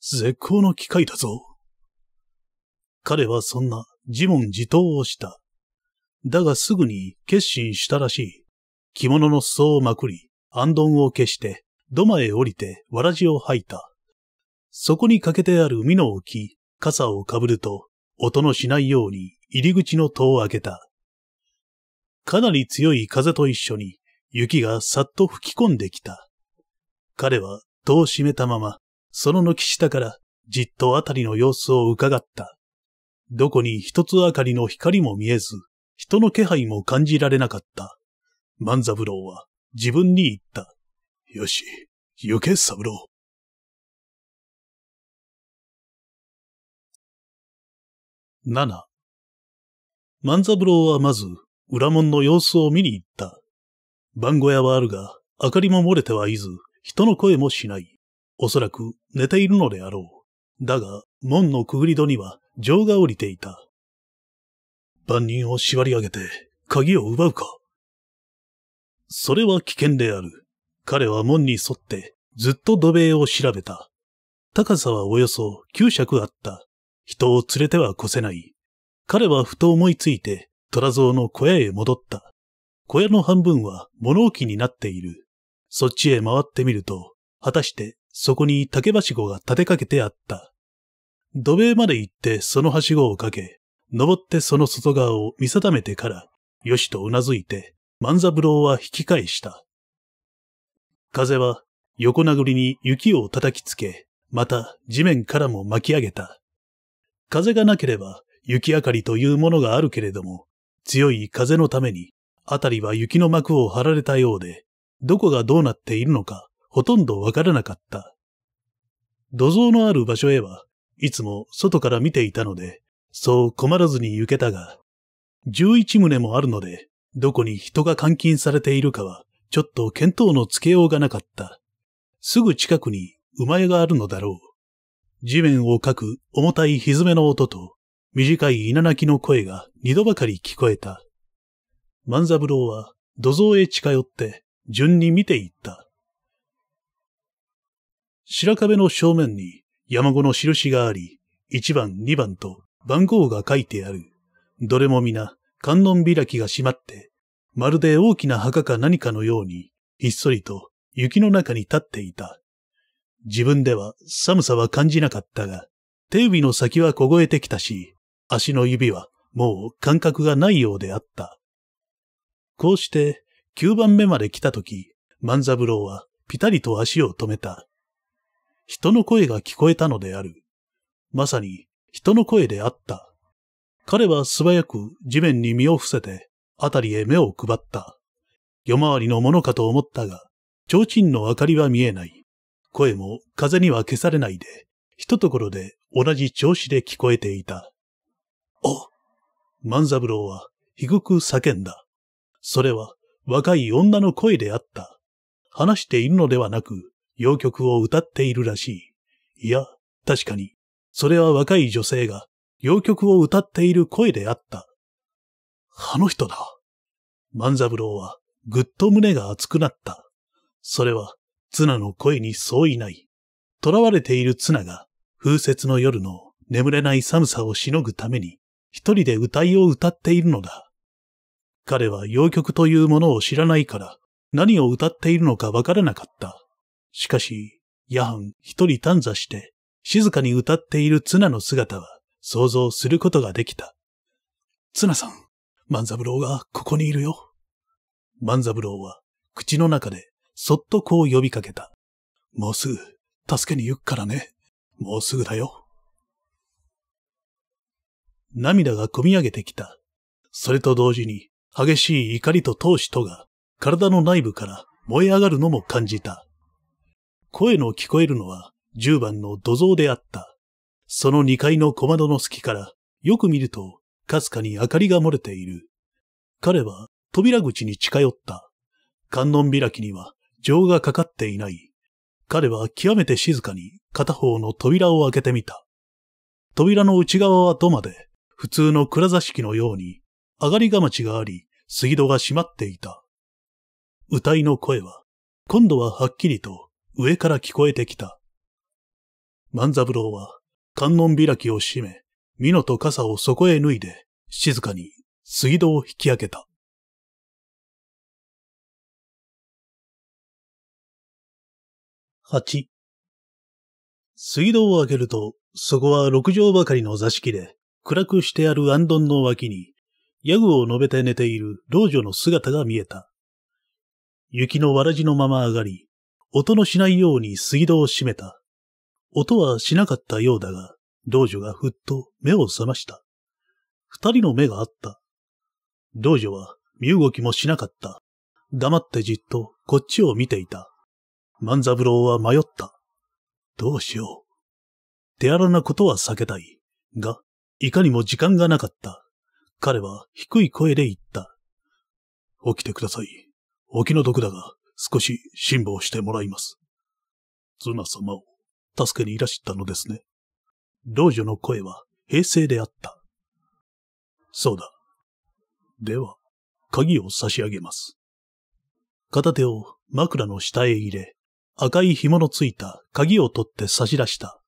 絶好の機会だぞ。彼はそんな自問自答をした。だがすぐに決心したらしい。着物の裾をまくり、暗丼を消して、土間へ降りてわらじを吐いた。そこにかけてある海のをき傘をかぶると、音のしないように入り口の戸を開けた。かなり強い風と一緒に雪がさっと吹き込んできた。彼は戸を閉めたまま、その軒下からじっとあたりの様子を伺った。どこに一つ明かりの光も見えず、人の気配も感じられなかった。万三郎は自分に言った。よし、行け三郎。7万三郎はまず裏門の様子を見に行った。番小屋はあるが、明かりも漏れてはいず、人の声もしない。おそらく寝ているのであろう。だが、門のくぐり戸には情が降りていた。万人を縛り上げて、鍵を奪うか。それは危険である。彼は門に沿ってずっと土塀を調べた。高さはおよそ9尺あった。人を連れては越せない。彼はふと思いついて、虎蔵の小屋へ戻った。小屋の半分は物置になっている。そっちへ回ってみると、果たしてそこに竹はしごが立てかけてあった。土塀まで行ってそのはしごをかけ、登ってその外側を見定めてから、よしとうなずいて、万三郎は引き返した。風は横殴りに雪を叩きつけ、また地面からも巻き上げた。風がなければ雪明かりというものがあるけれども、強い風のために、あたりは雪の幕を張られたようで、どこがどうなっているのか、ほとんどわからなかった。土蔵のある場所へは、いつも外から見ていたので、そう困らずに行けたが、十一棟もあるので、どこに人が監禁されているかは、ちょっと見当のつけようがなかった。すぐ近くに馬屋があるのだろう。地面をかく重たいひめの音と、短い稲泣きの声が二度ばかり聞こえた。万三郎は土蔵へ近寄って順に見ていった。白壁の正面に山子の印があり、1番、2番と番号が書いてある。どれも皆、観音開きが閉まって、まるで大きな墓か何かのように、ひっそりと雪の中に立っていた。自分では寒さは感じなかったが、手指の先は凍えてきたし、足の指はもう感覚がないようであった。こうして九番目まで来た時、万三郎はピタリと足を止めた。人の声が聞こえたのである。まさに人の声であった。彼は素早く地面に身を伏せて、あたりへ目を配った。夜回りのものかと思ったが、提灯の明かりは見えない。声も風には消されないで、一ところで同じ調子で聞こえていた。お万三郎は、ひぐく叫んだ。それは、若い女の声であった。話しているのではなく、洋曲を歌っているらしい。いや、確かに、それは若い女性が、洋曲を歌っている声であった。あの人だ。万三郎は、ぐっと胸が熱くなった。それは、綱の声に相違ない。囚われている綱が、風雪の夜の眠れない寒さをしのぐために、一人で歌いを歌っているのだ。彼は洋曲というものを知らないから、何を歌っているのかわからなかった。しかし、夜半一人短座して、静かに歌っているツナの姿は想像することができた。ツナさん、万三郎がここにいるよ。万三郎は口の中でそっとこう呼びかけた。もうすぐ、助けに行くからね。もうすぐだよ。涙がこみ上げてきた。それと同時に、激しい怒りと闘志とが、体の内部から燃え上がるのも感じた。声の聞こえるのは10番の土蔵であった。その2階の小窓の隙からよく見るとかすかに明かりが漏れている。彼は扉口に近寄った。観音開きには情がかかっていない。彼は極めて静かに片方の扉を開けてみた。扉の内側は土まで普通の蔵座敷のように上がりがまちがあり、水道が閉まっていた。歌いの声は、今度ははっきりと上から聞こえてきた。万三郎は観音開きを閉め、美濃と傘をそこへ脱いで、静かに水道を引き上げた。八。水道を開けると、そこは六畳ばかりの座敷で、暗くしてある安頓の脇に、ヤグを述べて寝ている老女の姿が見えた。雪のわらじのまま上がり、音のしないように水道を閉めた。音はしなかったようだが、道女がふっと目を覚ました。二人の目があった。道女は身動きもしなかった。黙ってじっとこっちを見ていた。万三郎は迷った。どうしよう。手荒なことは避けたい。が、いかにも時間がなかった。彼は低い声で言った。起きてください。お気の毒だが、少し辛抱してもらいます。ズナ様を助けにいらしたのですね。老女の声は平静であった。そうだ。では、鍵を差し上げます。片手を枕の下へ入れ、赤い紐のついた鍵を取って差し出した。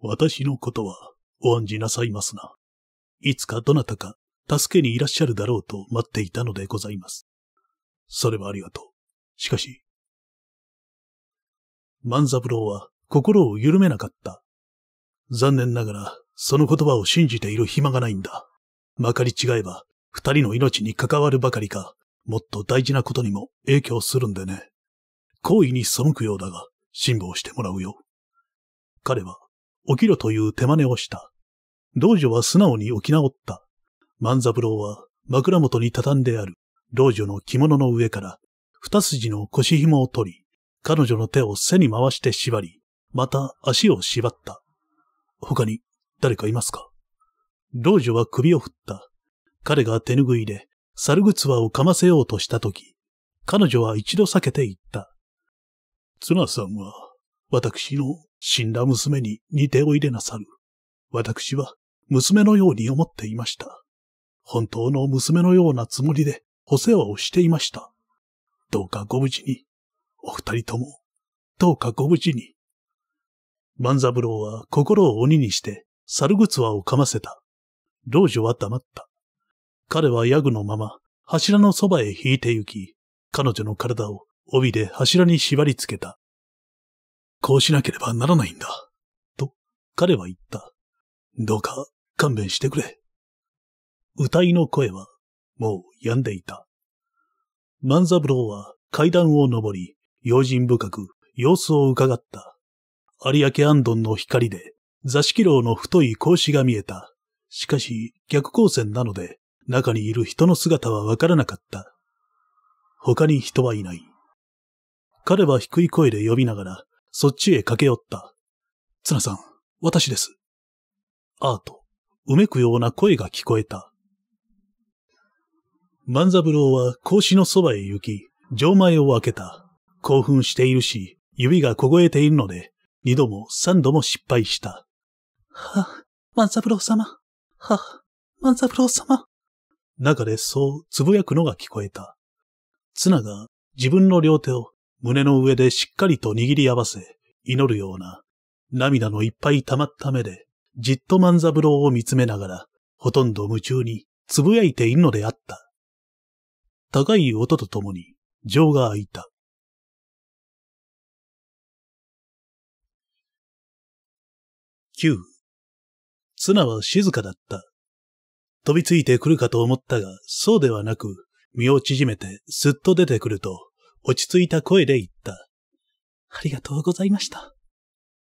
私のことはお案じなさいますな。いつかどなたか助けにいらっしゃるだろうと待っていたのでございます。それはありがとう。しかし、万三郎は心を緩めなかった。残念ながら、その言葉を信じている暇がないんだ。まかり違えば、二人の命に関わるばかりか、もっと大事なことにも影響するんでね。好意に背くようだが、辛抱してもらうよ。彼は、起きろという手真似をした。老女は素直に起き直った。万三郎は枕元に畳んである老女の着物の上から二筋の腰紐を取り、彼女の手を背に回して縛り、また足を縛った。他に誰かいますか老女は首を振った。彼が手拭いで猿靴輪をかませようとしたとき、彼女は一度避けて言った。綱さんは、私の死んだ娘に似ておいでなさる。私は、娘のように思っていました。本当の娘のようなつもりでお世話をしていました。どうかご無事に、お二人とも、どうかご無事に。万三郎は心を鬼にして猿靴輪をかませた。老女は黙った。彼はヤグのまま柱のそばへ引いて行き、彼女の体を帯で柱に縛り付けた。こうしなければならないんだ。と、彼は言った。どうか勘弁してくれ。歌いの声は、もう止んでいた。万三郎は階段を上り、用心深く様子を伺った。有明安頓の光で、座敷牢の太い格子が見えた。しかし、逆光線なので、中にいる人の姿はわからなかった。他に人はいない。彼は低い声で呼びながら、そっちへ駆け寄った。綱さん、私です。アート。うめくような声が聞こえた。万三郎は格子のそばへ行き、錠前を開けた。興奮しているし、指が凍えているので、二度も三度も失敗した。は、万三郎様。は、万三郎様。中でそうつぶやくのが聞こえた。綱が自分の両手を胸の上でしっかりと握り合わせ、祈るような、涙のいっぱい溜まった目で、じっと万三郎を見つめながら、ほとんど夢中に、つぶやいているのであった。高い音とともに、情が開いた。9. 綱は静かだった。飛びついてくるかと思ったが、そうではなく、身を縮めて、すっと出てくると、落ち着いた声で言った。ありがとうございました。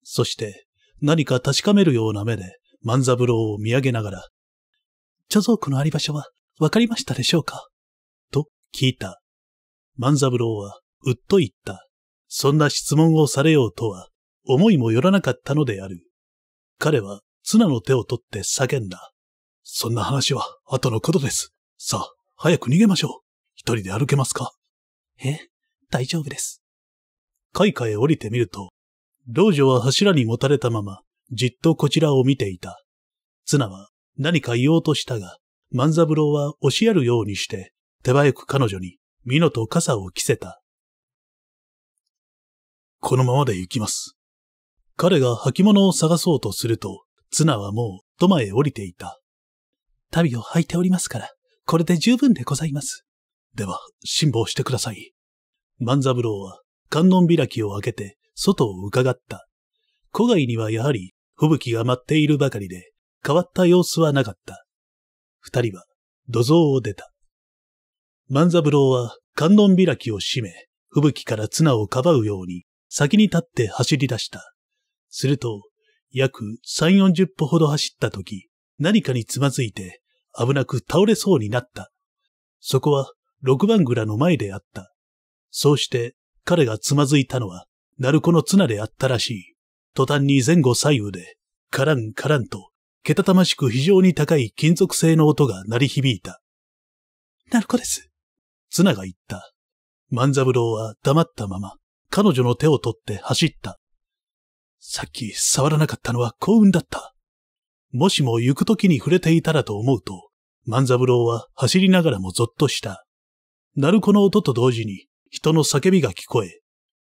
そして、何か確かめるような目で万三郎を見上げながら、貯蔵庫のあり場所はわかりましたでしょうかと聞いた。万三郎はうっと言った。そんな質問をされようとは思いもよらなかったのである。彼は綱の手を取って叫んだ。そんな話は後のことです。さあ、早く逃げましょう。一人で歩けますかえ、大丈夫です。海下へ降りてみると、老女は柱にもたれたまま、じっとこちらを見ていた。綱は何か言おうとしたが、万三郎は押しやるようにして、手早く彼女に、美濃と傘を着せた。このままで行きます。彼が履物を探そうとすると、綱はもう、戸前へ降りていた。旅を履いておりますから、これで十分でございます。では、辛抱してください。万三郎は、観音開きを開けて、外を伺った。古外にはやはり吹雪が舞っているばかりで、変わった様子はなかった。二人は土蔵を出た。万三郎は観音開きを閉め、吹雪から綱をかばうように先に立って走り出した。すると、約三四十歩ほど走った時、何かにつまずいて危なく倒れそうになった。そこは六番蔵の前であった。そうして彼がつまずいたのは鳴子の綱であったらしい。途端に前後左右で、カランカランと、けたたましく非常に高い金属製の音が鳴り響いた。鳴子です。綱が言った。万三郎は黙ったまま、彼女の手を取って走った。さっき触らなかったのは幸運だった。もしも行く時に触れていたらと思うと、万三郎は走りながらもぞっとした。鳴子の音と同時に人の叫びが聞こえ、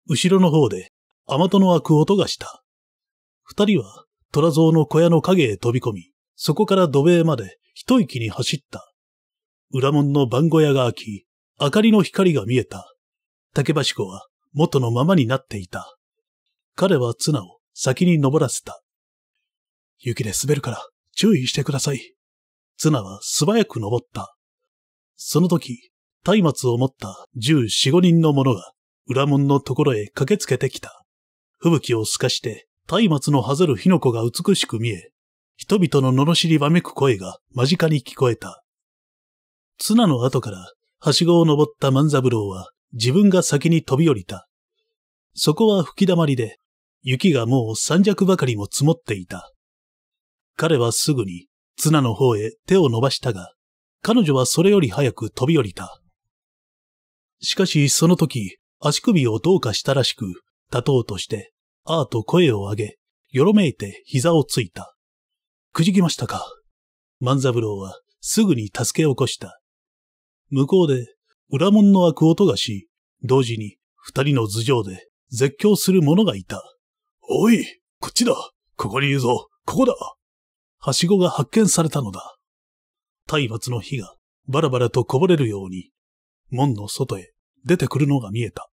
後ろの方で、雨戸の開く音がした。二人は、虎像の小屋の影へ飛び込み、そこから土塀まで一息に走った。裏門の番小屋が開き、明かりの光が見えた。竹橋子は元のままになっていた。彼は綱を先に登らせた。雪で滑るから注意してください。綱は素早く登った。その時、松明を持った十四五人の者が裏門のところへ駆けつけてきた。吹雪を透かして、松明のはざる火の粉が美しく見え、人々の罵りわめく声が間近に聞こえた。綱の後から、はしごを登った万三郎は、自分が先に飛び降りた。そこは吹き溜まりで、雪がもう三尺ばかりも積もっていた。彼はすぐに、綱の方へ手を伸ばしたが、彼女はそれより早く飛び降りた。しかしその時、足首をどうかしたらしく、立とうとして、ああと声を上げ、よろめいて膝をついた。くじきましたか。万三郎はすぐに助け起こした。向こうで裏門の開く音がし、同時に二人の頭上で絶叫する者がいた。おい、こっちだ。ここにいるぞ。ここだ。はしごが発見されたのだ。体罰の火がバラバラとこぼれるように、門の外へ出てくるのが見えた。